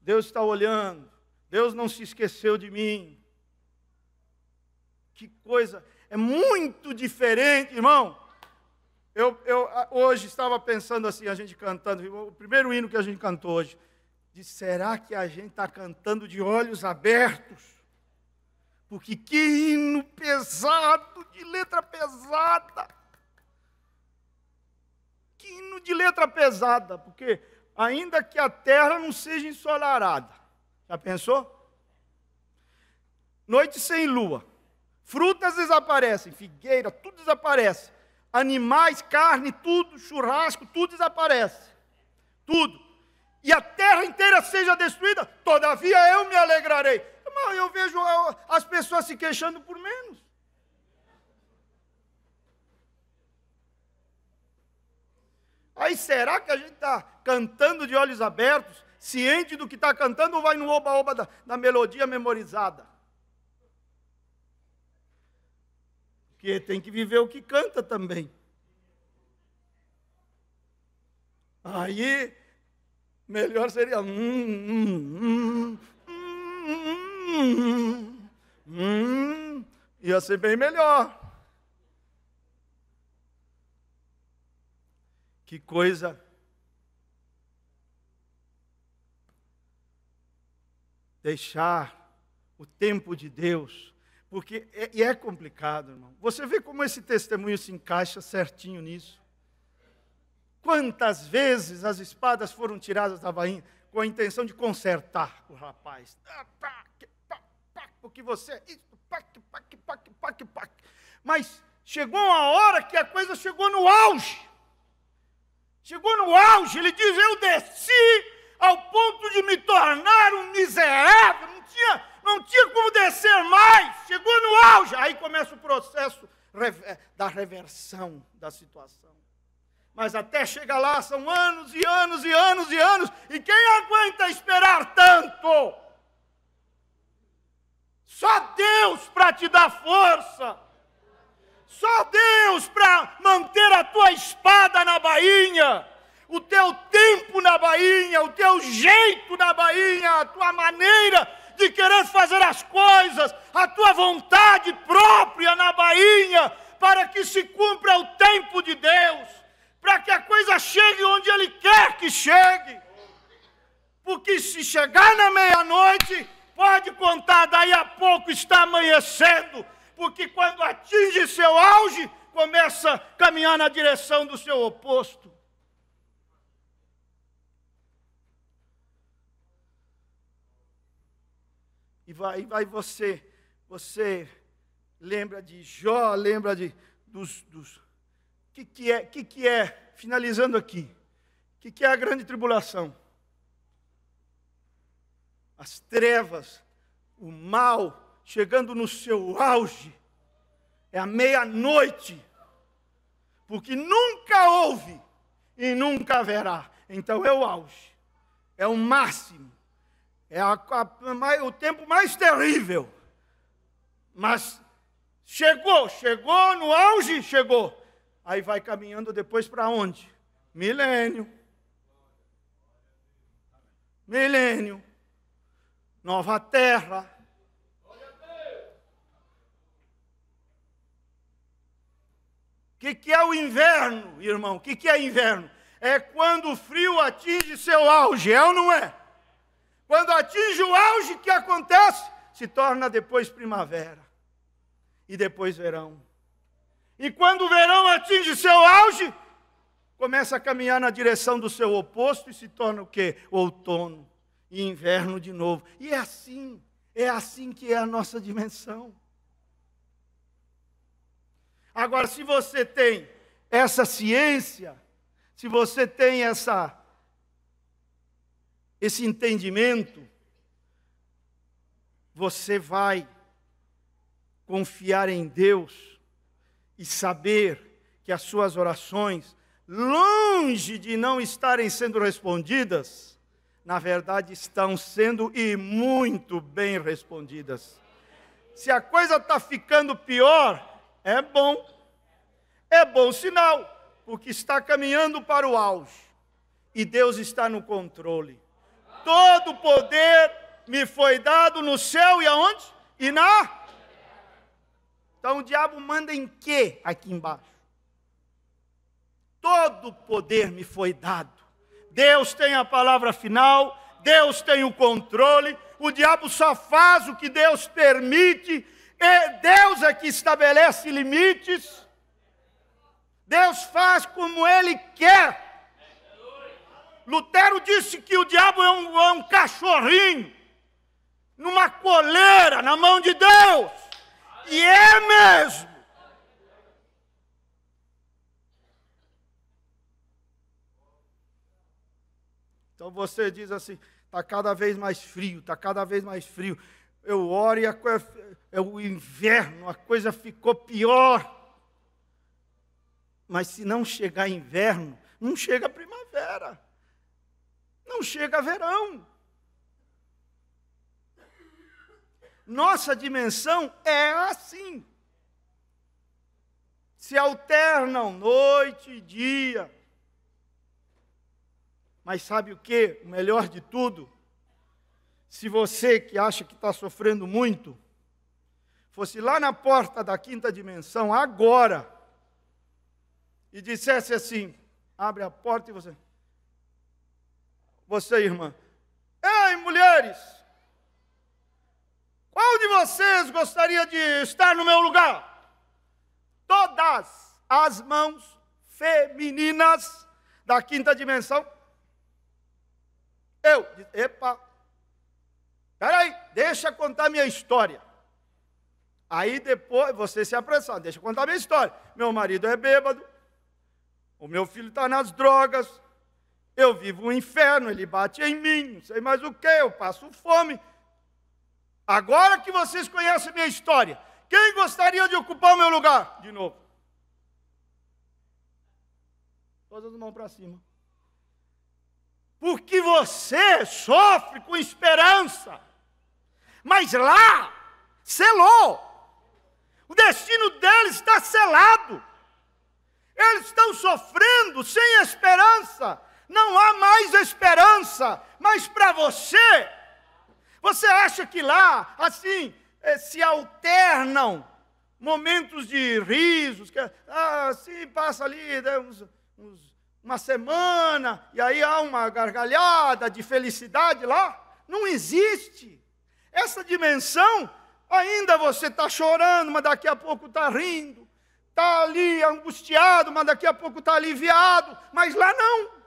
Speaker 1: Deus está olhando. Deus não se esqueceu de mim. Que coisa, é muito diferente, irmão. Eu, eu hoje estava pensando assim, a gente cantando, o primeiro hino que a gente cantou hoje de será que a gente está cantando de olhos abertos? Porque que hino pesado, de letra pesada. Que hino de letra pesada, porque ainda que a terra não seja ensolarada. Já pensou? Noite sem lua. Frutas desaparecem, figueira, tudo desaparece. Animais, carne, tudo, churrasco, tudo desaparece. Tudo e a terra inteira seja destruída, todavia eu me alegrarei. Mas eu vejo as pessoas se queixando por menos. Aí será que a gente está cantando de olhos abertos, ciente do que está cantando, ou vai no oba-oba da, da melodia memorizada? Porque tem que viver o que canta também. Aí Melhor seria. Hum, hum, hum, ia ser bem melhor. Que coisa. Deixar o tempo de Deus porque é, e é complicado, irmão. Você vê como esse testemunho se encaixa certinho nisso. Quantas vezes as espadas foram tiradas da bainha com a intenção de consertar o rapaz? Tá, tá, tá, porque você é isso, pac, pac, pac, pac, pac. Mas chegou a hora que a coisa chegou no auge. Chegou no auge, ele diz: Eu desci ao ponto de me tornar um miserável, não tinha, não tinha como descer mais, chegou no auge. Aí começa o processo da reversão da situação. Mas até chegar lá são anos e anos e anos e anos. E quem aguenta esperar tanto? Só Deus para te dar força. Só Deus para manter a tua espada na bainha, o teu tempo na bainha, o teu jeito na bainha, a tua maneira de querer fazer as coisas, a tua vontade própria na bainha, para que se cumpra o tempo de Deus para que a coisa chegue onde Ele quer que chegue. Porque se chegar na meia-noite, pode contar, daí a pouco está amanhecendo, porque quando atinge seu auge, começa a caminhar na direção do seu oposto. E vai, vai você, você lembra de Jó, lembra de, dos, dos que, que, é, que, que é, finalizando aqui, o que, que é a grande tribulação? As trevas, o mal chegando no seu auge, é a meia-noite, porque nunca houve e nunca haverá. Então é o auge, é o máximo, é a, a, o tempo mais terrível. Mas chegou, chegou no auge, chegou aí vai caminhando depois para onde? Milênio. Milênio. Nova terra. O que, que é o inverno, irmão? O que, que é inverno? É quando o frio atinge seu auge, é ou não é? Quando atinge o auge, o que acontece? Se torna depois primavera e depois verão e quando o verão atinge seu auge, começa a caminhar na direção do seu oposto e se torna o quê? Outono e inverno de novo. E é assim, é assim que é a nossa dimensão. Agora, se você tem essa ciência, se você tem essa esse entendimento, você vai confiar em Deus e saber que as suas orações, longe de não estarem sendo respondidas, na verdade estão sendo e muito bem respondidas. Se a coisa está ficando pior, é bom, é bom sinal, porque está caminhando para o auge e Deus está no controle. Todo poder me foi dado no céu e aonde? E na então o diabo manda em quê aqui embaixo? Todo poder me foi dado. Deus tem a palavra final, Deus tem o controle, o diabo só faz o que Deus permite, Deus é que estabelece limites. Deus faz como ele quer. Lutero disse que o diabo é um, é um cachorrinho, numa coleira, na mão de Deus. E é mesmo. Então você diz assim: está cada vez mais frio, está cada vez mais frio. Eu oro e a coisa, é o inverno, a coisa ficou pior. Mas se não chegar inverno, não chega primavera, não chega verão. Nossa dimensão é assim. Se alternam noite e dia. Mas sabe o que? O melhor de tudo, se você que acha que está sofrendo muito, fosse lá na porta da quinta dimensão agora e dissesse assim: abre a porta e você. Você, irmã, ei, mulheres! Qual de vocês gostaria de estar no meu lugar? Todas as mãos femininas da quinta dimensão. Eu, epa, peraí, deixa eu contar minha história. Aí depois você se apressar, deixa eu contar minha história. Meu marido é bêbado, o meu filho está nas drogas, eu vivo um inferno, ele bate em mim, não sei mais o que, eu passo fome, Agora que vocês conhecem minha história, quem gostaria de ocupar o meu lugar? De novo. Todas as mãos para cima. Porque você sofre com esperança. Mas lá, selou. O destino deles está selado. Eles estão sofrendo sem esperança. Não há mais esperança. Mas para você, você acha que lá, assim, eh, se alternam momentos de risos, que ah, assim passa ali né, uns, uns, uma semana e aí há uma gargalhada de felicidade lá? Não existe. Essa dimensão, ainda você está chorando, mas daqui a pouco está rindo, está ali angustiado, mas daqui a pouco está aliviado, mas lá não.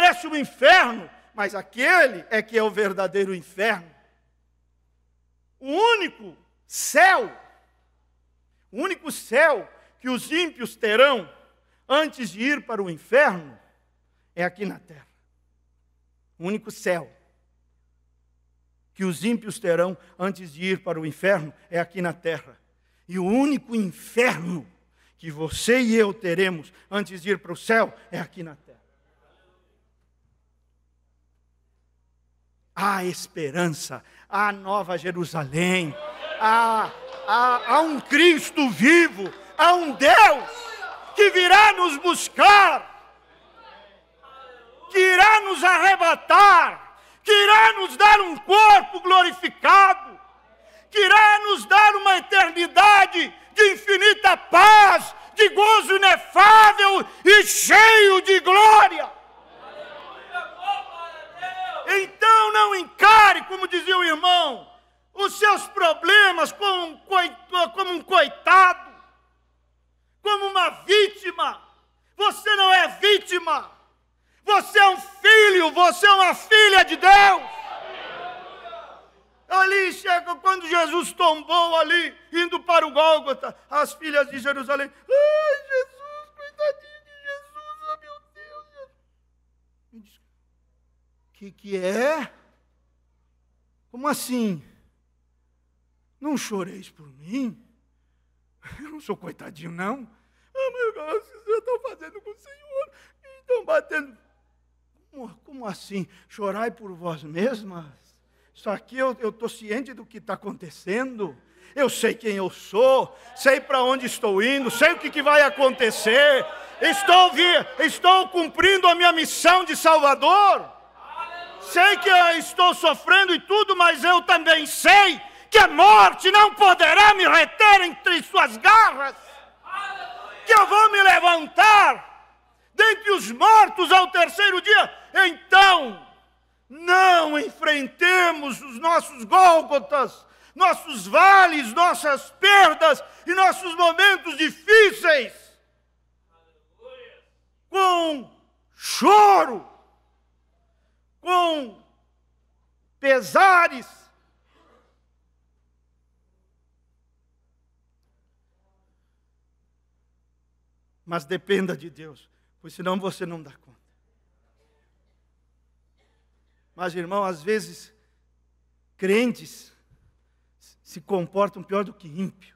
Speaker 1: parece o um inferno, mas aquele é que é o verdadeiro inferno. O único céu, o único céu que os ímpios terão antes de ir para o inferno é aqui na terra. O único céu que os ímpios terão antes de ir para o inferno é aqui na terra. E o único inferno que você e eu teremos antes de ir para o céu é aqui na terra. há esperança, há nova Jerusalém, há, há, há um Cristo vivo, há um Deus que virá nos buscar, que irá nos arrebatar, que irá nos dar um corpo glorificado, que irá nos dar uma eternidade de infinita paz, de gozo inefável e cheio de glória. Então não encare, como dizia o irmão, os seus problemas como um coitado, como uma vítima. Você não é vítima. Você é um filho, você é uma filha de Deus. Ali chega quando Jesus tombou ali, indo para o Gólgota, as filhas de Jerusalém. Ai, Jesus, coitadinho. que, que é? Como assim? Não choreis por mim? Eu não sou coitadinho, não. Ah, meu Deus, vocês estão fazendo com o Senhor. Estão batendo. Como, como assim? Chorai por vós mesmas? Isso aqui eu estou ciente do que está acontecendo. Eu sei quem eu sou, sei para onde estou indo, sei o que, que vai acontecer. Estou, estou cumprindo a minha missão de Salvador. Sei que eu estou sofrendo e tudo, mas eu também sei que a morte não poderá me reter entre suas garras. Que eu vou me levantar dentre os mortos ao terceiro dia. Então, não enfrentemos os nossos gólgotas, nossos vales, nossas perdas e nossos momentos difíceis com choro com pesares. Mas dependa de Deus, pois senão você não dá conta. Mas, irmão, às vezes crentes se comportam pior do que ímpios.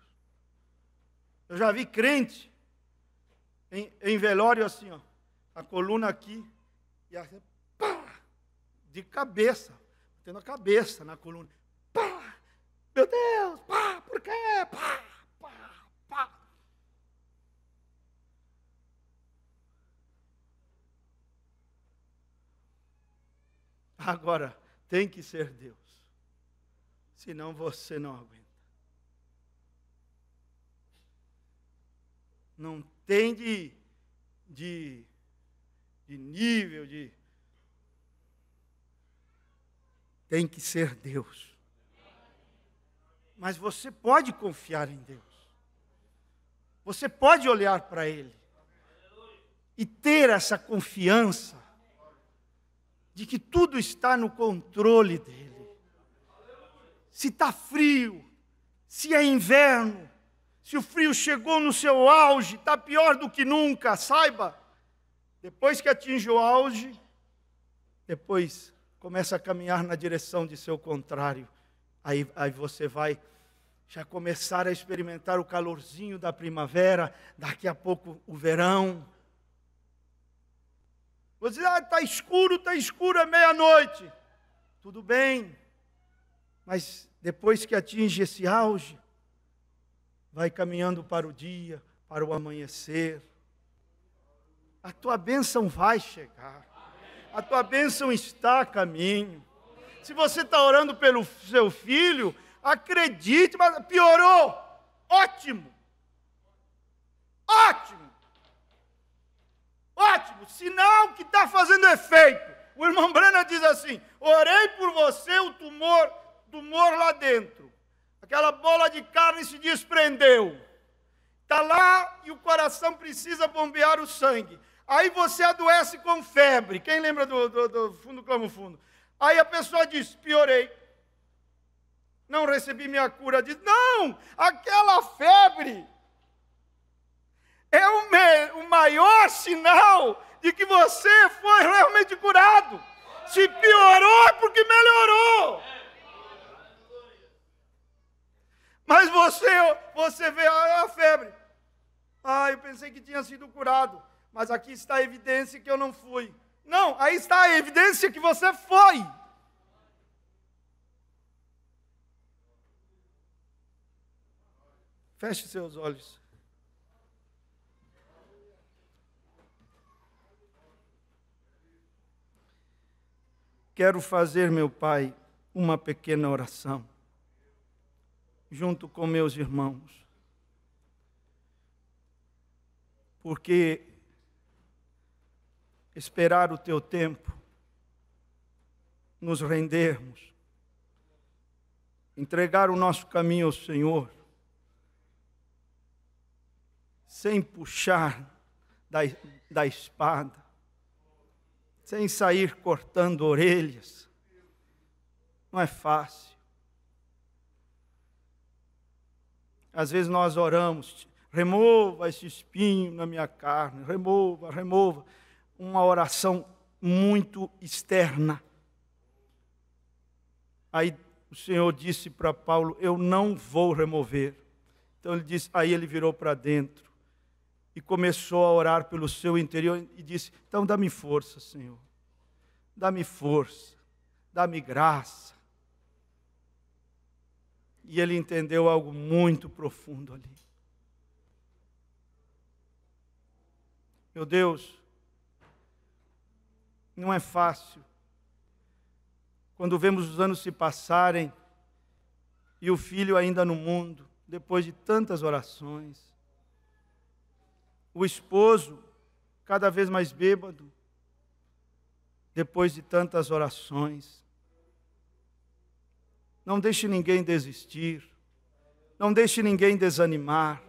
Speaker 1: Eu já vi crente em, em velório assim, ó, a coluna aqui e a de cabeça, batendo a cabeça na coluna. Pá! Meu Deus! Pá! Por quê? Pá! Pá! Pá! Agora, tem que ser Deus. Senão você não aguenta. Não tem de, de, de nível, de tem que ser Deus. Mas você pode confiar em Deus. Você pode olhar para Ele e ter essa confiança de que tudo está no controle dEle. Se está frio, se é inverno, se o frio chegou no seu auge, está pior do que nunca, saiba. Depois que atinge o auge, depois começa a caminhar na direção de seu contrário. Aí, aí você vai já começar a experimentar o calorzinho da primavera, daqui a pouco o verão. Você diz, ah, está escuro, está escuro, é meia-noite. Tudo bem, mas depois que atinge esse auge, vai caminhando para o dia, para o amanhecer. A tua bênção vai chegar a tua bênção está a caminho. Se você está orando pelo seu filho, acredite, mas piorou. Ótimo. Ótimo. Ótimo. Sinal que está fazendo efeito. O irmão Brana diz assim: orei por você, o tumor, tumor lá dentro. Aquela bola de carne se desprendeu. Está lá e o coração precisa bombear o sangue. Aí você adoece com febre. Quem lembra do, do, do fundo clamo fundo? Aí a pessoa diz: piorei. Não recebi minha cura. Diz: não, aquela febre é o, me, o maior sinal de que você foi realmente curado. Se piorou é porque melhorou. Mas você, você vê a febre. Ah, eu pensei que tinha sido curado mas aqui está a evidência que eu não fui. Não, aí está a evidência que você foi. Feche seus olhos. Quero fazer, meu Pai, uma pequena oração, junto com meus irmãos, porque esperar o teu tempo, nos rendermos, entregar o nosso caminho ao Senhor, sem puxar da, da espada, sem sair cortando orelhas. Não é fácil. Às vezes nós oramos, remova esse espinho na minha carne, remova, remova uma oração muito externa. Aí o Senhor disse para Paulo: Eu não vou remover. Então ele disse, aí ele virou para dentro e começou a orar pelo seu interior e disse: Então dá-me força, Senhor. Dá-me força. Dá-me graça. E ele entendeu algo muito profundo ali. Meu Deus, não é fácil. Quando vemos os anos se passarem e o filho ainda no mundo, depois de tantas orações, o esposo cada vez mais bêbado, depois de tantas orações. Não deixe ninguém desistir, não deixe ninguém desanimar,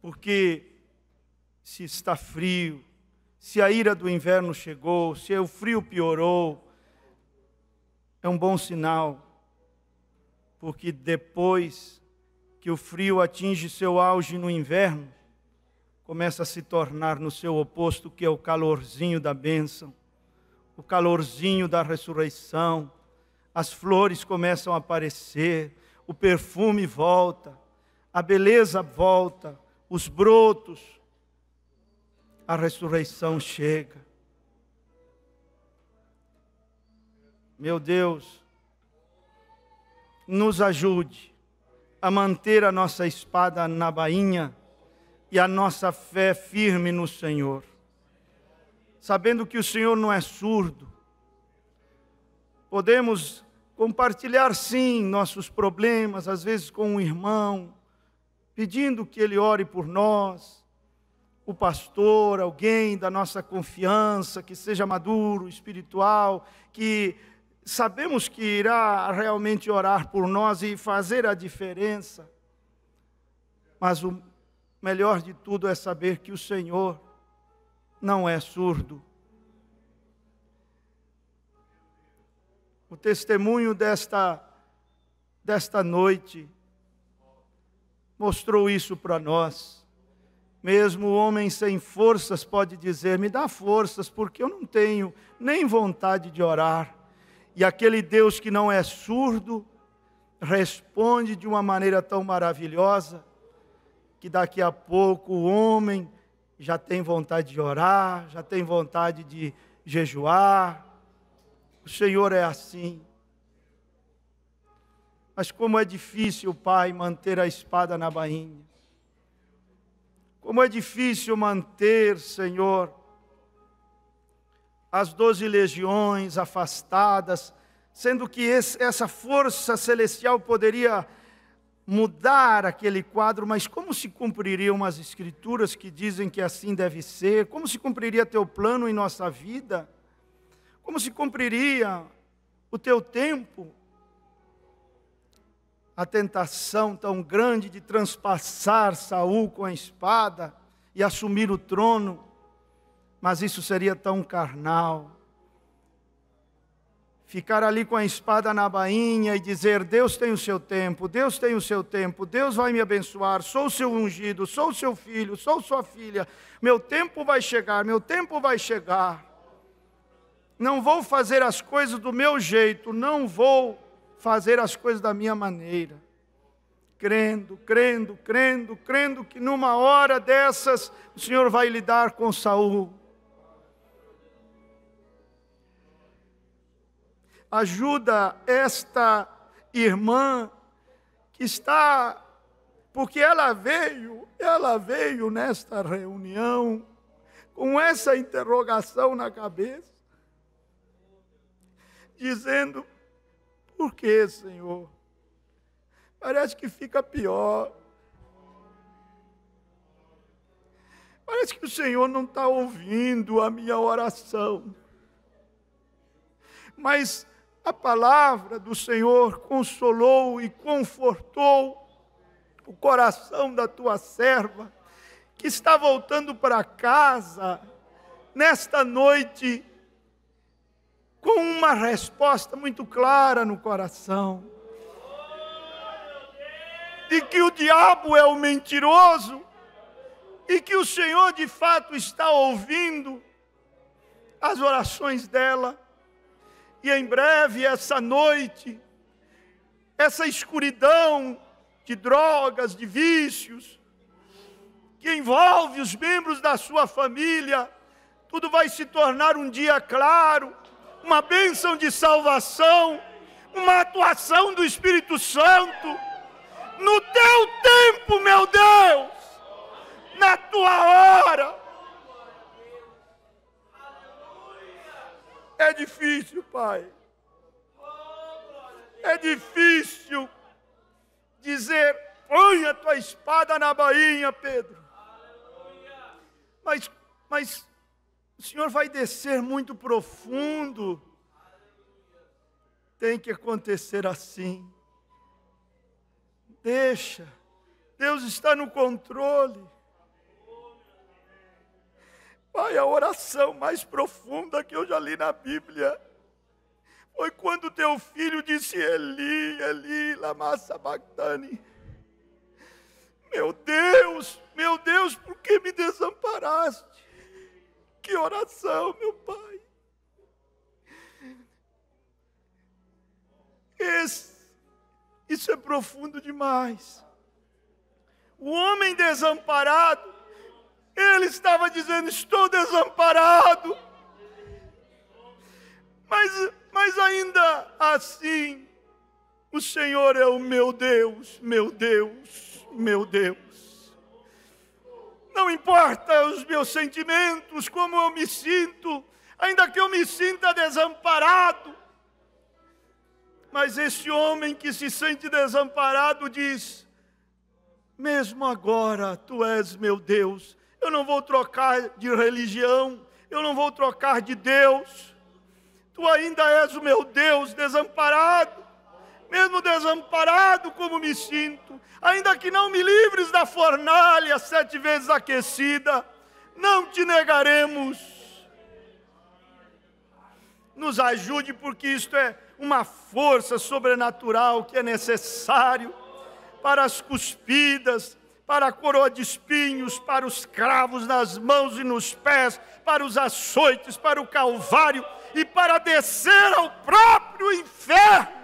Speaker 1: porque se está frio, se a ira do inverno chegou, se o frio piorou, é um bom sinal, porque depois que o frio atinge seu auge no inverno, começa a se tornar no seu oposto, que é o calorzinho da bênção, o calorzinho da ressurreição. As flores começam a aparecer, o perfume volta, a beleza volta, os brotos, a ressurreição chega. Meu Deus, nos ajude a manter a nossa espada na bainha e a nossa fé firme no Senhor, sabendo que o Senhor não é surdo. Podemos compartilhar, sim, nossos problemas, às vezes com um irmão, pedindo que ele ore por nós o pastor, alguém da nossa confiança, que seja maduro, espiritual, que sabemos que irá realmente orar por nós e fazer a diferença. Mas o melhor de tudo é saber que o Senhor não é surdo. O testemunho desta, desta noite mostrou isso para nós. Mesmo o homem sem forças pode dizer: Me dá forças, porque eu não tenho nem vontade de orar. E aquele Deus que não é surdo responde de uma maneira tão maravilhosa que daqui a pouco o homem já tem vontade de orar, já tem vontade de jejuar. O Senhor é assim. Mas como é difícil, Pai, manter a espada na bainha. Como é difícil manter, Senhor, as doze legiões afastadas, sendo que esse, essa força celestial poderia mudar aquele quadro, mas como se cumpririam as escrituras que dizem que assim deve ser? Como se cumpriria teu plano em nossa vida? Como se cumpriria o teu tempo? a tentação tão grande de transpassar Saul com a espada e assumir o trono, mas isso seria tão carnal. Ficar ali com a espada na bainha e dizer: Deus tem o seu tempo, Deus tem o seu tempo, Deus vai me abençoar, sou o seu ungido, sou o seu filho, sou sua filha, meu tempo vai chegar, meu tempo vai chegar. Não vou fazer as coisas do meu jeito, não vou fazer as coisas da minha maneira. Crendo, crendo, crendo, crendo que numa hora dessas o Senhor vai lidar com Saul. Ajuda esta irmã que está, porque ela veio, ela veio nesta reunião com essa interrogação na cabeça, dizendo: por que, Senhor? Parece que fica pior. Parece que o Senhor não está ouvindo a minha oração. Mas a palavra do Senhor consolou e confortou o coração da tua serva, que está voltando para casa nesta noite com uma resposta muito clara no coração: de que o diabo é o mentiroso e que o Senhor de fato está ouvindo as orações dela. E em breve, essa noite, essa escuridão de drogas, de vícios, que envolve os membros da sua família, tudo vai se tornar um dia claro uma bênção de salvação, uma atuação do Espírito Santo. No teu tempo, meu Deus, na tua hora. É difícil, Pai. É difícil dizer: põe a tua espada na bainha, Pedro. Mas, mas o Senhor vai descer muito profundo. Tem que acontecer assim. Deixa. Deus está no controle. Pai, a oração mais profunda que eu já li na Bíblia foi quando teu filho disse: Eli, Eli, Lamassa sabachthani. Meu Deus, meu Deus, por que me desamparaste? Que oração, meu Pai. Esse, isso é profundo demais. O homem desamparado, ele estava dizendo: Estou desamparado. Mas, mas ainda assim, o Senhor é o meu Deus, meu Deus, meu Deus não importa os meus sentimentos, como eu me sinto, ainda que eu me sinta desamparado. Mas esse homem que se sente desamparado diz: Mesmo agora tu és meu Deus, eu não vou trocar de religião, eu não vou trocar de Deus, tu ainda és o meu Deus desamparado mesmo desamparado como me sinto, ainda que não me livres da fornalha sete vezes aquecida, não te negaremos. Nos ajude, porque isto é uma força sobrenatural que é necessário para as cuspidas, para a coroa de espinhos, para os cravos nas mãos e nos pés, para os açoites, para o calvário e para descer ao próprio inferno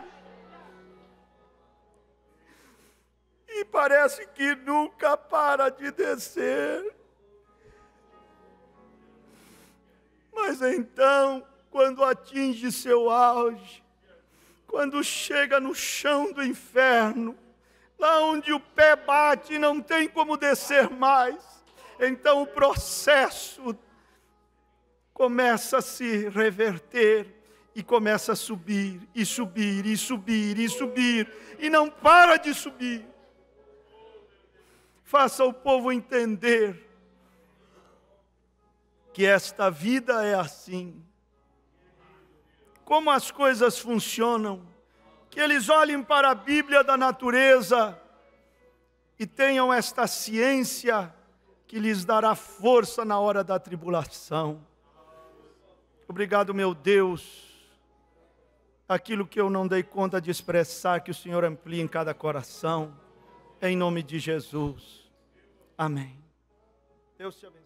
Speaker 1: e parece que nunca para de descer. Mas então, quando atinge seu auge, quando chega no chão do inferno, lá onde o pé bate não tem como descer mais, então o processo começa a se reverter e começa a subir, e subir, e subir, e subir, e não para de subir faça o povo entender que esta vida é assim. Como as coisas funcionam, que eles olhem para a Bíblia da natureza e tenham esta ciência que lhes dará força na hora da tribulação. Obrigado, meu Deus, aquilo que eu não dei conta de expressar, que o Senhor amplie em cada coração, em nome de Jesus. Amém. Deus te abençoe.